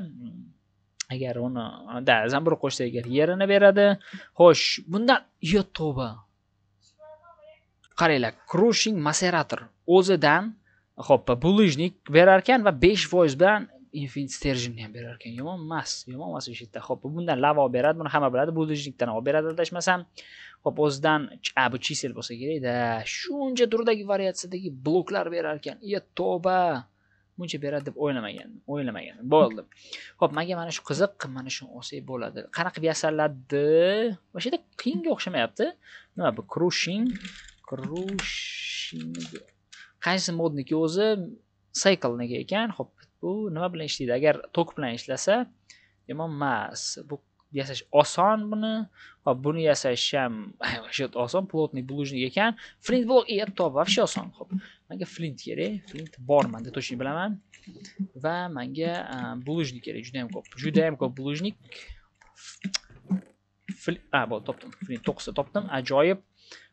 agar uni da zamburug' qo'shsa agar yerini beradi xo'sh bundan yo qaranglar crushing maserator o'zidan ho'p булыжник berar ekan va besh foiz bilan infinit sterjinni ham berar ekan yomon emas yomon emas o'sha yerda ho'p bundan lavo beradi buni hamma biladi булыжникdan olib beradi adashmasam ho'p o'zidan a bu chisel bo'lsa kerakda shuncha turdagi variatsiyadagi bloklar berar ekan e tovba buncha beradi deb o'ylamagan o'ylamagan bo'ldi ho'p manga mana shu qiziq mana shuni olsak bo'ladi qanaqa qilib yasaladi o'sha yerda qiyinga o'xshamayapti nima bu crushing крушнигер qaysi modniki o'zi cycle niki ekan Xo'p, bu nima bilan ishlaydi agar tok bilan ishlasa yomon emas bu yasash oson buni Xo'p, buni yasash ham вообще oson плотный булыжник ekan flint blok и top, вообще oson xo'p. Menga flint kerak flint bor manda точно bilaman va menga булыжник kerak juda ham ko'p juda ham ko'p булыжник a bo'ldi topdim flint toksa, topdim ajoyib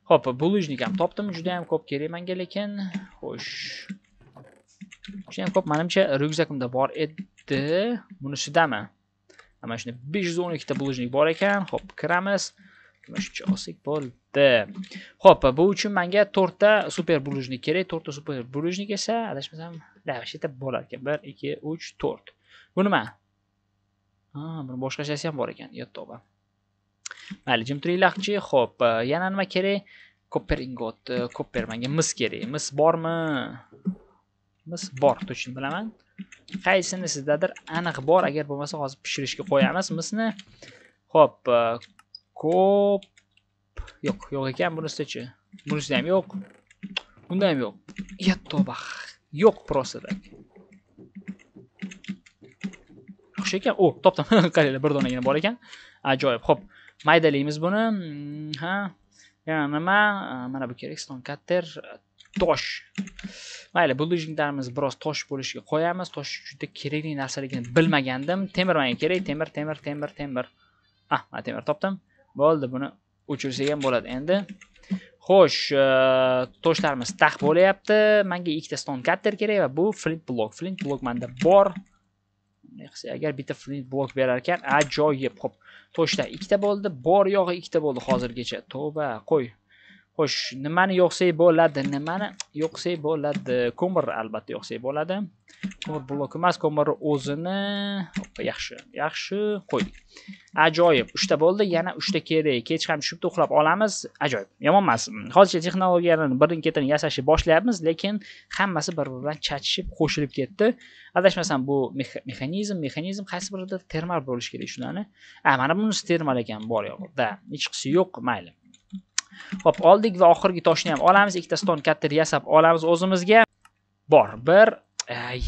Xo'p, bulujnik ham topdim, juda ham ko'p kerak menga lekin. Xo'sh. Juda ham ko'p menimcha ryukzakimda bor edi. Bunisidami? Mana shuni 512 ta bulujnik bor ekan. Xo'p, kiramiz. Shuncha olsak bo'ldi. Xo'p, bu uchun menga 4 ta super bulujnik kerak. 4 ta super bulujnik esa adashmasam, davshita bo'lar ekan. 1 2 3 4. Bu nima? Ha, buni boshqachasi ham bor ekan. Yo, tavba. mayli jim turinglarchi e? ho'p yana nima kerak koperingot koper manga e mis kerak e mis bormi mis bor точно bilaman qaysini sizdadir aniq bor agar bo'lmasa hozir pishirishga qo'yamiz misni ho'p ko'p yo'q yo'q ekan bunisichi bunisida ham yo'q bunda ham yo'q yattoba yo'q prostoda yaxshi ekan o oh, topdim qaranglar bir donagina bor ekan ajoyib ho'p maydalaymiz buni mm, ha yana nima mana bu kerak stone cutter tosh mayli buldinglarimiz biroz tosh bo'lishiga qo'yamiz tosh juda kerakli narsaligini bilmagandim temir manga kerak temir temir temir temir ah mana temir topdim bo'ldi buni o'chirsak ham bo'ladi endi xo'sh e, toshlarimiz tax bo'lyapti manga ikkita stone cutter kerak va bu flint blok flint blok manda bor agar bitta flint blok berar ekan ajoyib ho'p to'shla ikkita bo'ldi bor yo'g'i ikkita bo'ldi hozirgacha tovba qo'y xo'sh nimani yoqsak bo'ladi nimani yoqsak bo'ladi ko'mir albatta yoqsak bo'ladi ko'mir blok emas ko'mirni o'zini yaxshi yaxshi qo'ydik ajoyib uchta bo'ldi yana uchta kerak kech ham tushibdi uxlab olamiz ajoyib yomon emas hozircha texnologiyalarni birin ketin yasashni boshlayapmiz lekin hammasi bir biri bilan chachishib qo'shilib ketdi adashmasam bu mexanizm mexanizm qaysi birida termal bo'lishi kerak shularni a mana bunisi termal ekan bor Da, да hechqisi yo'q mayli hop oldik va oxirgi toshni ham olamiz, ikkita ston katta yasab olamiz o'zimizga. Bor, bir,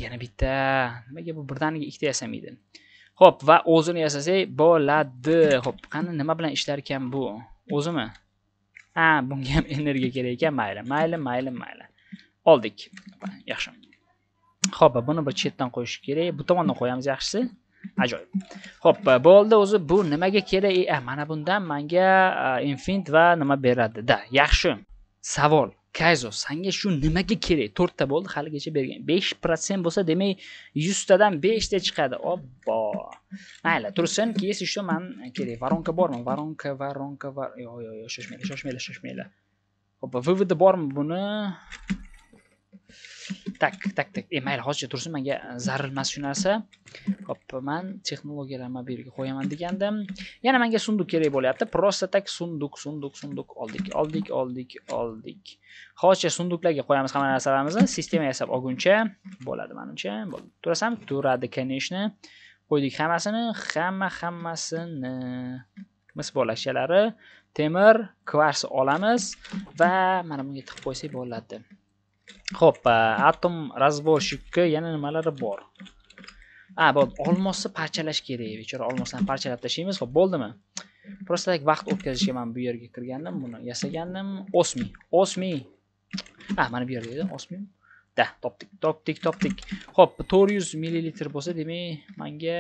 yana bitta. Nimaga bu birdaniga ikkita yasamaydi? ho'p va o'zini yasasak bo'ladi. ho'p qani nima bilan ishlar ekan bu? O'zimi? Ha, bunga ham energiya kerak ekan, mayli, mayli, mayli, mayli. Oldik. Yaxshi. Xo'p, buni bir chetdan qo'yish kerak. Bu tomondan qo'yamiz, yaxshisi. ajoyib ho'p bo'ldi o'zi bu nimaga kerak e, mana bundan manga e, infinit va nima beradi da yaxshi savol kayzo sanga shu nimaga kerak to'rtta bo'ldi haligacha bergan besh protsent bo'lsa demak yuztadan beshta chiqadi obbo mayli tursin если что man kerak воронка bormi воронка воронка yo'q yo'q yo'q shoshmanglar shoshmanglar shoshmanglar ho'p vvd bormi buni tak tak tak e mayli hozircha tursin menga zarur emas shu narsa hop man texnologiyalarni bu yerga qo'yaman degandim yana menga sunduk kerak bo'lyapti просто так sunduk sunduk sunduk oldik oldik oldik oldik hozircha sunduklarga qo'yamiz hamma narsalarimizni sistema yasab olguncha bo'ladi manimcha turasan turadi конечно qo'ydik hammasini hamma hammasini mis bolakchalari temir kvars olamiz va mana bunga tiqib qo'ysak bo'ladi Xo'p, e, atom razborshikka yana nimalari bor? A, bo'ldi. Olmosni parchalash kerak. Bechora olmosni parchalab tashlaymiz. Xo'p, bo'ldimi? Prosta vaqt o'tkazishga men bu yerga kirgandim, buni yasagandim. Osmi. Osmi. A, mana bu yerda edi. Osmi. Da, topdik, topdik, topdik. Xo'p, 400 ml bo'lsa, demak, menga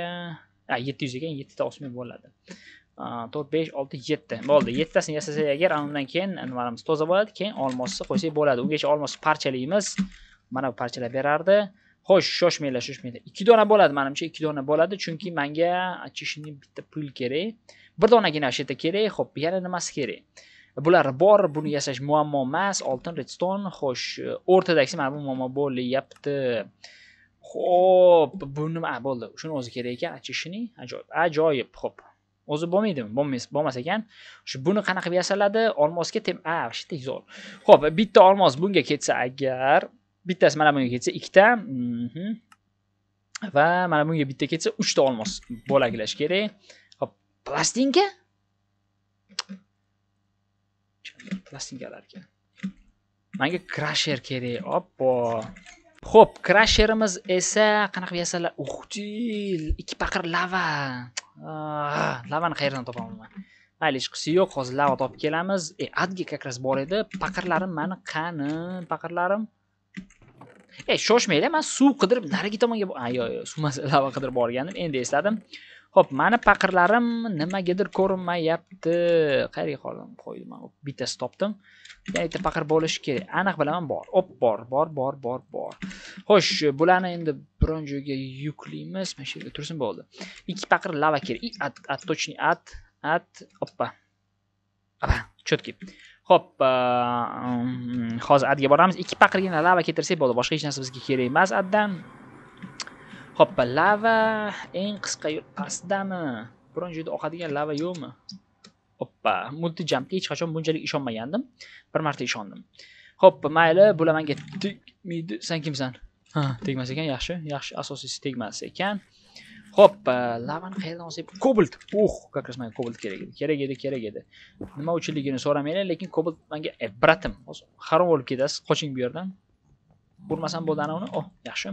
700 ekan, 7 ta osmi bo'ladi. to'rt besh olti yetti bo'ldi yettitasini yasasak agar ana undan keyin nimalarimiz toza bo'ladi keyin olmosni qo'ysak bo'ladi ungacha olmosni parchalaymiz mana bu parchalab berardi xo'sh shoshmanglar shoshmanglar ikki dona bo'ladi manimcha ikki dona bo'ladi chunki manga очищенный bitta pul kerak bir donagina shu yerda kerak ho'p yana nimasi kerak bular bor buni yasash muammo emas oltin redstone xo'sh o'rtadagisi mana bu muammo bo'lyapti ho'p bu nima bo'ldi shuni o'zi kerak ekan очищенный ajoyib ajoyib ho'p o'zi bo'lmaydimi bo'lmas bo'lmas ekan shu buni qanaqa qilib yasaladi olmosga tem a shitda zo'r ho'p bitta olmos bunga ketsa agar bittasi mana bunga ketsa ikkita mhm. va mana bunga bitta ketsa uchta olmos bo'laklash kerak hop plastinka plastinkalar ekan manga krasher kerak oppo ho'p krasherimiz esa qanaqa yasalar uxti uh, ikki paqir lava lavani qayerdan topaman mayli hech qisi yo'q hozir lava topib kelamiz e adga как раз bor edi paqirlarim mani qani paqirlarim e shoshmanglar man suv qidirib narigi tomonga yo'q yo'q suv emas lava qidirib borgandim endi esladim ho'p meni paqirlarim nimagadir ko'rinmayapti. Qayerga qoldim? Qo'ydim man. Bittasi topdim. Bitta paqir bo'lishi kerak. Aniq bilaman, bor. Op, bor, bor, bor, bor, bor. Xo'sh, bularni endi biron joyga yuklaymiz. Mana shu yerga tursin bo'ldi. Ikki paqir lava kerak. at от, отточный at от, опpa. Aba, cho'tki. Xo'p, ehm, hozir adga boramiz. Ikki paqirgina lava keltirsak bo'ldi. Boshqa hech narsa bizga kerak emas addan. hoppa lava eng qisqa yo'l pastdami biron joyda oqadigan lava yo'qmi hoppa multijampga hech qachon bunchalik ishonmagandim bir marta ishondim hoppa mayli bular manga tegmaydi san kimsan ha tegmas ekan yaxshi yaxshi asosiysi tegmas ekan hoppa lavani qayerdan olsak kobolt uh как раз manga kobolt kerak edi kerak edi kerak edi nima uchunligini so'ramanglar lekin kobolt manga eh, bratim harom bo'lib ketasiz qoching bu yerdan bo'lmasam bo'ldi ana o oh, yaxshi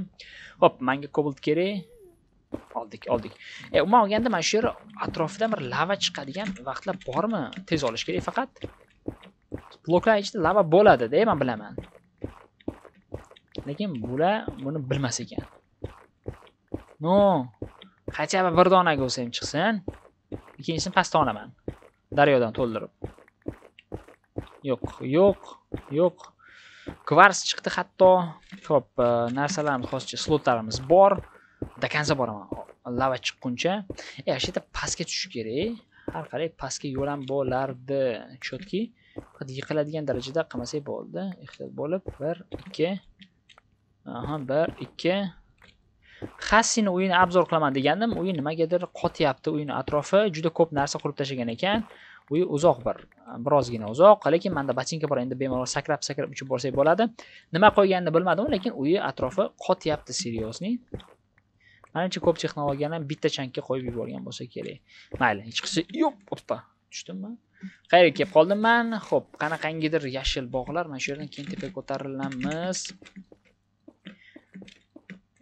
ho'p manga kobolt kerak oldik oldik e, umuman olganda mana shu yer atrofidan bir lava chiqadigan vaqtlar bormi tez olish kerak faqat bloklar ichida lava bo'ladida man bilaman lekin bular buni bilmas ekan no хотя бы bir donaga bo'lsa ham chiqsin ikkinchisini pastga olaman daryodan to'ldirib yo'q yo'q yo'q kvars chiqdi hatto ko'p narsalarimiz hozircha slotlarimiz bor до конца boraman lava chiqquncha e shu yerda pastga tushish kerak har qalay pastga yo'l ham bo'lardi четкий faqat yiqiladigan darajada qilmasak bo'ldi ehtiyot bo'lib bir ikki aha bir ikki hassini o'yini obzor qilaman degandim o'yin nimagadir qotyapti o'yin atrofi juda ko'p narsa qurib tashlagan ekan uyi uzoq bir birozgina uzoq lekin manda botinka bor endi bemalol sakrab sakrab uchib borsak bo'ladi nima qo'yganini bilmadim lekin uyi atrofi qotyapti seriozniy manimcha ko'p texnologiyani bitta chankka qo'yib yuborgan bo'lsa kerak mayli hech qisi yo'q oppa tushdimmi qayerga kelib qoldim man ho'p qanaqangidir yashil bog'lar mana shu yerdan keyin tepaga ko'tarilamiz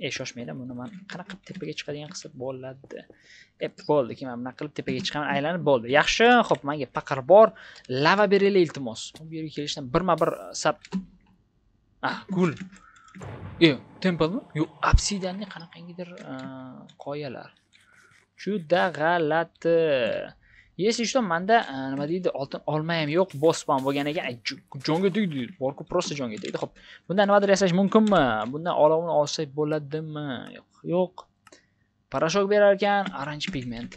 ey shoshmanglar buni man qanaqa qilib tepaga chiqadigan qilsa bo'ladi e bo'ldi keyin mana bunaqa qilib tepaga chiqaman aylanib bo'ldi yaxshi ho'p manga paqir bor lava beringlar iltimos bu yerga kelishdan birma bir sab ah gul e templmi yo'q obsidianni qanaqangidir e, qoyalar juda g'alati если что manda nima deydi oltin olma ham yo'q bo'spon bo'lgan ekan jonga tegdi borku просто jonga tegdi ho'p bundan nimadir yasash mumkinmi bundan olovni olsak bo'ladimi yo'q yo'q porashok berar ekan oranj pigment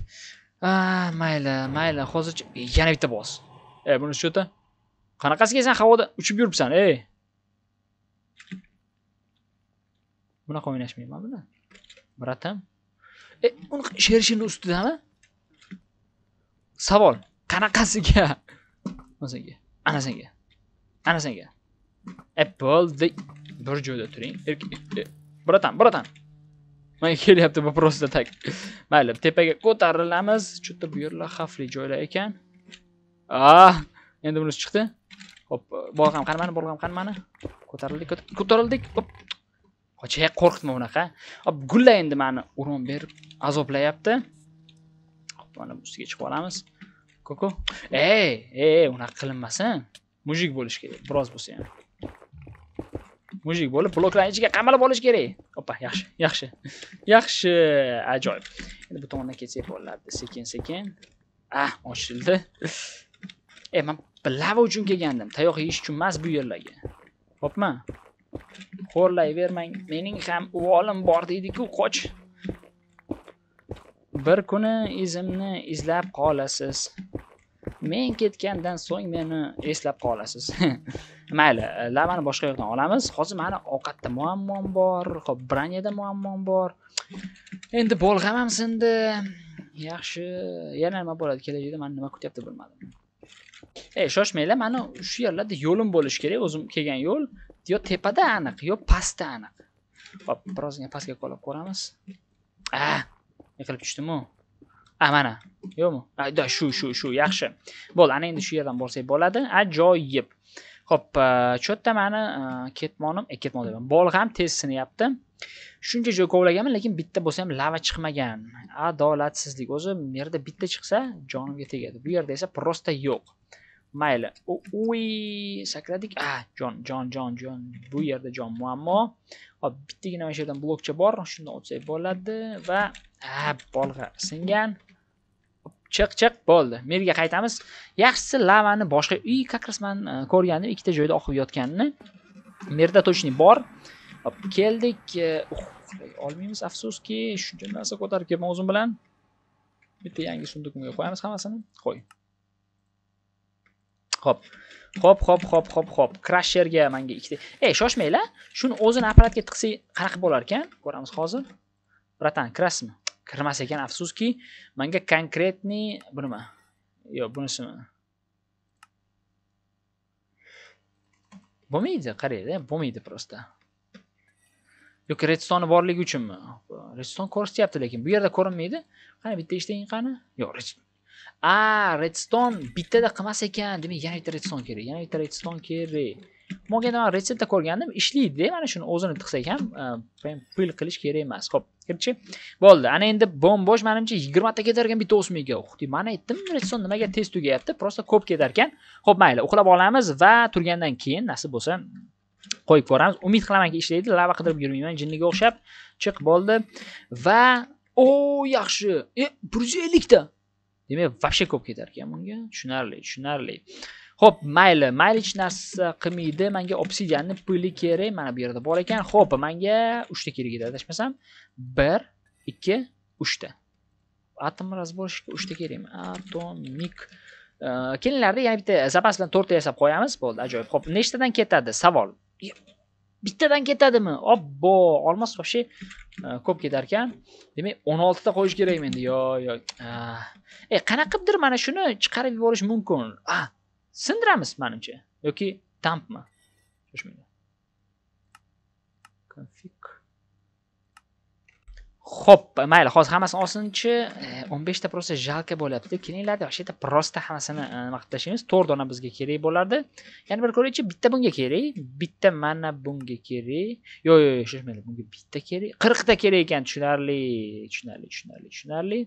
mayli mayli hozircha yana bitta bos e buni счета qanaqasiga sen havoda uchib yuribsan ey bunaqa o'ynashmayman bilan bratam e uni sher ustidami savol qanaqasiga ana senga ana senga apple bir joyda turing er, er, er, bratan bratan mana kelyapti вопросda так mayli tepaga ko'tarilamiz что то bu yerlar xavfli joylar ekan a ah, endi bunisi chiqdi hop ham bolg'am qaramani ham qaramani ko'tarildik ko'tarildik hop qochayq qo'rqitma unaqa hop gulla endi mani uron berib azoblayapti mana ustiga chiqib olamiz koko ey ey unaqa qilinmasin mujik bo'lish kerak biroz bo'lsa ham mujik bo'lib bloklarni ichiga qamalib olish kerak opa yaxshi yaxshi yaxshi ajoyib endi bu tomondan ketsak bo'ladi sekin sekin ah ochildi e man pilava uchun kelgandim tayoq yeyish uchun emas bu yerlarga Xo'pmi? xo'rlayvermang mening ham uvolim bor deydiku qoch bir kuni izimni izlab qolasiz men ketgandan so'ng meni eslab qolasiz mayli lavani boshqa yoqdan olamiz hozir mani ovqatda muammom bor ho'p braniyada muammom bor endi bolg'am ham sindi yaxshi yana nima bo'ladi kelajakda mani nima kutyapti bilmadim ey shoshmanglar mani shu yerlarda yo'lim bo'lishi kerak o'zim kelgan yo'l yo tepada aniq yo pastda aniq hop birozgina pastga qo'llab ko'ramiz ah yiqilib tushdimi a mana yo'qmi ah, da shu shu shu yaxshi bo'ldi ana endi shu yerdan borsak bo'ladi ajoyib ho'p shu e, yerda mani e, ketmonim e, ketmon deyman bolg'am tez sinyapti shuncha joy kovlaganman lekin bitta bo'lsa ham lava chiqmagan adolatsizlik o'zi bu yerda bitta chiqsa jonimga tegadi bu yerda esa prosta yo'q mayli uy sakradik ah jon jon jon jon bu yerda jon muammo hop bittagina mana shu yerdan blokcha bor shundan o'tsak bo'ladi va ha bolg'a singan chiq chiq bo'ldi merga qaytamiz yaxshisi lavani boshqa uy как раз man ko'rgandim ikkita joyda oqib yotganini merda to'chni bor hop keldik e, uxlay uh, olmaymiz afsuski shuncha narsa ko'tarib kelman o'zim bilan bitta yangi sundugimga qo'yamiz hammasini qo'y ho'p ho'p ho'p ho'p ho'p xo'p. Crasherga menga ikkita. Ey, shoshmanglar. Shuni o'zini apparatga tiqsak qanaqa bo'lar ekan? Ko'ramiz hozir. Bratan, kirasizmi? Kirmas ekan, afsuski. Menga konkretni bu nima? Yo'q, bunisimi? Bo'lmaydi, qaraydi, eh? bo'lmaydi prosta. Yoki redstone borligi uchunmi? Redstone ko'rsatyapti, lekin bu yerda ko'rinmaydi. Qani bitta eshiting qani? Yo'q, redstone a redstone bittada qilmas ekan demak yana bitta redstone kerak yana bitta redstone kerak bo'lganda man retseptda ko'rgandim ishlaydida mana shuni o'zini tiqsak ham прям pil qilish kerak emas ho'p kirchi bo'ldi ana endi bo'mbo'sh manimcha yigirmata ketarkan bitta o'smaga xudo mana aytdim redstone nimaga tez tugayapti просто ko'p ketar ekan ho'p mayli uxlab olamiz va turgandan keyin nasib bo'lsa qo'yib ko'ramiz umid qilamanki ishlaydi lava qidirib yurmayman jinniga o'xshab chiq bo'ldi va o oh, yaxshi e bir yuz ellikta demak вообще ko'p ketar ekan bunga tushunarli tushunarli ho'p mayli mayli hech narsa qilmaydi manga obsidianni puli kerak mana bu yerda bor ekan ho'p manga uchta kerak edi adashmasam bir ikki uchta atom разборщик uchta kerakmi atomik kelinglarda yana bitta zapas bilan to'rtta yasab qo'yamiz bo'ldi ajoyib ho'p nechtadan ketadi savol bittadan ketadimi obbo olmos вообще e, ko'p ketar ekan demak 16 ta qo'yish kerak menda yo yo e qanaqa qilibdir mana shuni chiqarib yuborish mumkin a sindiramiz manimcha yoki tampmi config ho'p mayli hozir hammasini olsinchi o'n beshta просто жалко bo'lyapti kelinglar deb вообще просто hammasini nima qilib tashlaymiz to'rt dona bizga kerak bo'lardi yana bir ko'raychi bitta bunga kerak bitta mana bunga kerak yo'q yo'q yo'q shoshmanglar bunga bitta kerak qirqta kerak ekan tushunarli tushunarli tushunarli tushunarli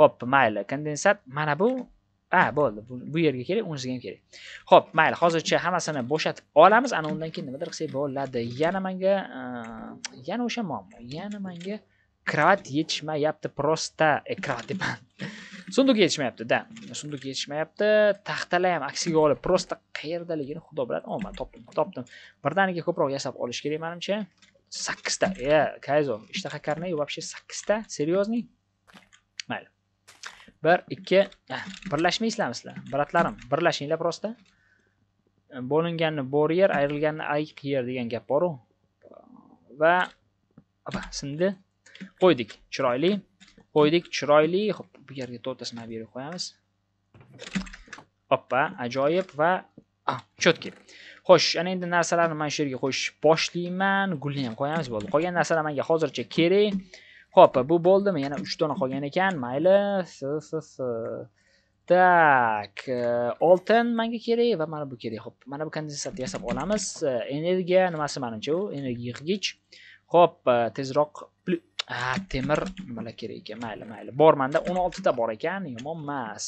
ho'p mayli kondensat mana bu ha bo'ldi bu yerga kerak unisiga ham kerak ho'p mayli hozircha hammasini bo'shatib olamiz ana undan keyin nimadir qilsak bo'ladi yana manga yana o'sha muammo yana manga kravat yetishmayapti prosta e, kravat deyman sunduk yetishmayapti да sunduk yetishmayapti taxtalar ham aksiga olib prosta qayerdaligini xudo biladi o man topdim topdim birdaniga ko'proq yasab olish kerak manimcha sakkizta e kayzo ishtaha karnay вообще sakkizta серьезный mayli bir ikki birlashmaysizlarmi sizlar bratlarim birlashinglar prosta bo'linganni bo'ri yer ayrilganni ayiq yer degan gap boru va sindi qo'ydik chiroyli qo'ydik chiroyli ho'p bu yerga to'rttasini olib berib qo'yamiz oppa ajoyib va четкий xo'sh ana endi narsalarni mana shu yerga qo'yish boshlayman gulni ham qo'yamiz bo'ldi qolgan narsalar menga hozircha kerak ho'p bu bo'ldimi yana 3 dona qolgan ekan mayli так e, oltin menga kerak va mana bu kerak ho'p mana bu kondensatni yasab olamiz e, energiya nimasi manimcha u energiya yig'gich ho'p e, tezroq a temir nimalar kerak ekan mayli mayli bor manda 16 ta bor ekan yomon emas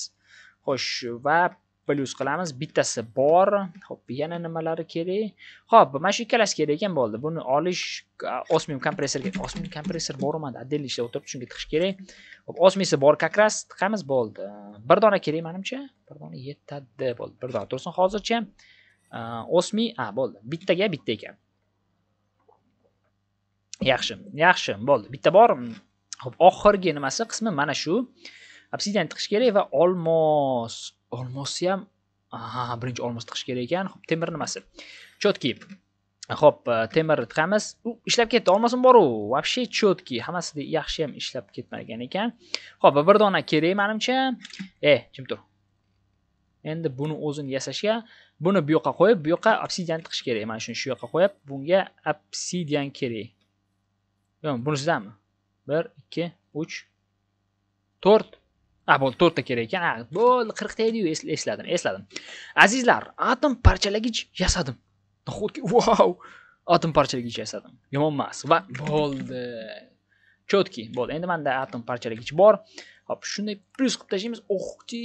xo'sh va plyus qilamiz bittasi bor ho'p yana nimalari kerak ho'p mana shu ikkalasi kerak ekan bo'ldi buni olish osmium kompressorga osmium kompressor bor manda отдельно ishlab o'tirib shunga tiqish kerak hop osmiysi bor как раз tiqamiz bo'ldi bir dona kerak manimcha bir dona yetadi bo'ldi bir dona tursin hozircha osmiy a bo'ldi bittaga bitta ekan yaxshi yaxshi bo'ldi bitta bor ho'p mm, oxirgi nimasi qismi mana shu obsidian tiqish kerak va olmos olmosni ham aha birinchi olmos tiqish kerak ekan ho'p temir nimasi четкий ho'p e, temir tiqamiz u ishlab ketdi olmosim boru вообще четкий hammasida yaxshi ham ishlab ketmagan ekan ho'p bir dona kerak manimcha e jim tur endi buni o'zini yasashga buni bu yoqqa qo'yib bu yoqqa obsidian tiqish kerak mana shuni shu yoqqa qo'yib bunga obsidian kerak yo'q bunisidanmi bir ikki uch to'rt a bo'ldi to'rtta kerak ekan a bo'ldi qirqta ediyu esladim esladim azizlar atom parchalagich yasadim nahotki vau atom parchalagich yasadim yomon emas va bo'ldi четкий bo'ldi endi manda atom parchalagich bor hop shunday plyus qilib tashlaymiz ohti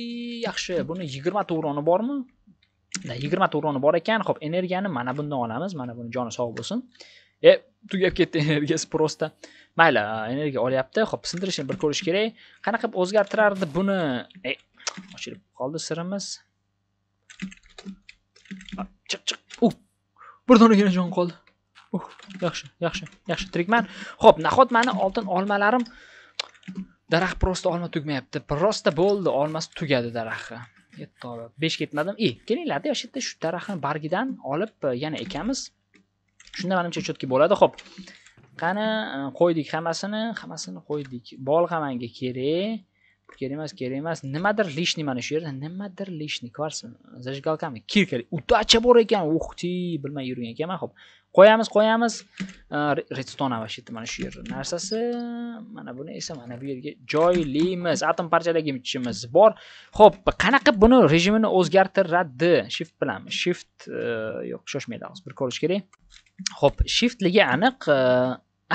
yaxshi buni yigirmata uroni bormi yigirmata uroni bor ekan hop energiyani mana bundan olamiz mana buni joni sog' bo'lsin e tugab ketdi energiyasi просто mayli energiya olyapti ho'p sindirishini bir ko'rish kerak qanaqa qilib o'zgartirardi buni e, ochilib qoldi sirimiz chiq chiq u uh, bir donagina jon qoldi uh, yaxshi yaxshi yaxshi tirikman ho'p nahot mani oltin olmalarim daraxt просто olma tugmayapti просто bo'ldi olmasi tugadi daraxtni yetti besh ketmadim e kelinglarda shu yerda shu daraxtni bargidan olib e, yana ekamiz shunda manimcha chotki bo'ladi ho'p qani e, qo'ydik hammasini hammasini qo'ydik ham manga kerak kerak emas kerak emas nimadir лишний mana shu yerda nimadir лишний kvarsin зажигалками kirka udacha bor ekan uh ты bilmay yurgan ekanman ho'p qo'yamiz qo'yamiz e, redstone yerda mana shu yer narsasi mana buni esa mana bu yerga joylaymiz atom parchalagichimiz bor ho'p qanaqa buni rejimini o'zgartiradi shift bilan shift e, yo'q shoshmaydi bir ko'rish kerak ho'p shiftligi aniq e,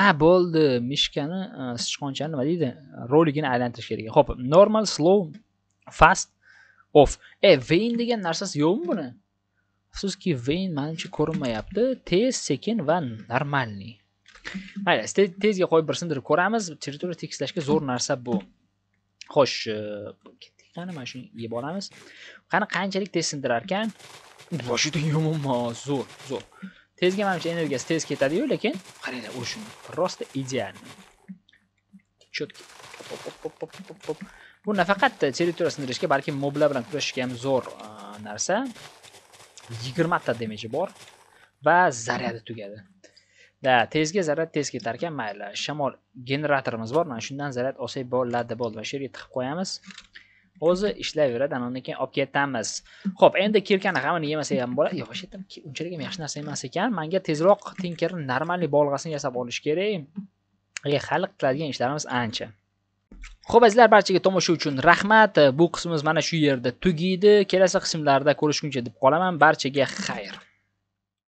a bo'ldi mishkani e, sichqonchani nima deydi roligini aylantirish kerak ho'p normal slow fast off e vein degan narsasi yo'qmi buni afsuski vein manimcha ko'rinmayapti tez sekin va normalniy mayli tezga qo'yib bir sindirib ko'ramiz территория tekislashga zo'r narsa bu xo'sh e, qani mana shuni yeb olamiz qani qanchalik tez sindirar ekan yomon yomonmas zo'r zo'r tezga manimcha energiyasi tez ketadiyu lekin qaranglar u shuni prosta idealni четкий bu nafaqat territoriya sindirishga balki moblar bilan kurashishga ham zo'r e, narsa yigirmata demeji bor va zaryadi tugadi da tezga zaryad tez ketar ekan mayli shamol generatorimiz bor mana shundan zaryad olsak bo'ladi bo'ldi mana shu yerga tiqib qo'yamiz o'zi ishlayveradi anandan keyin olib ketamiz ho'p endi kirkani hammani yemasa ham bo'ladi yo'q o'sha yerda unchalik ham yaxshi narsa emas ekan manga tezroq tinkerni normalniy bolg'asini yasab olish kerak hali qiladigan ishlarimiz ancha Xo'p azizlar barchaga tomosha uchun rahmat. Bu qismimiz mana shu yerda tugaydi. Kelasi qismlarda ko'rishguncha deb qolaman. Barchaga xayr.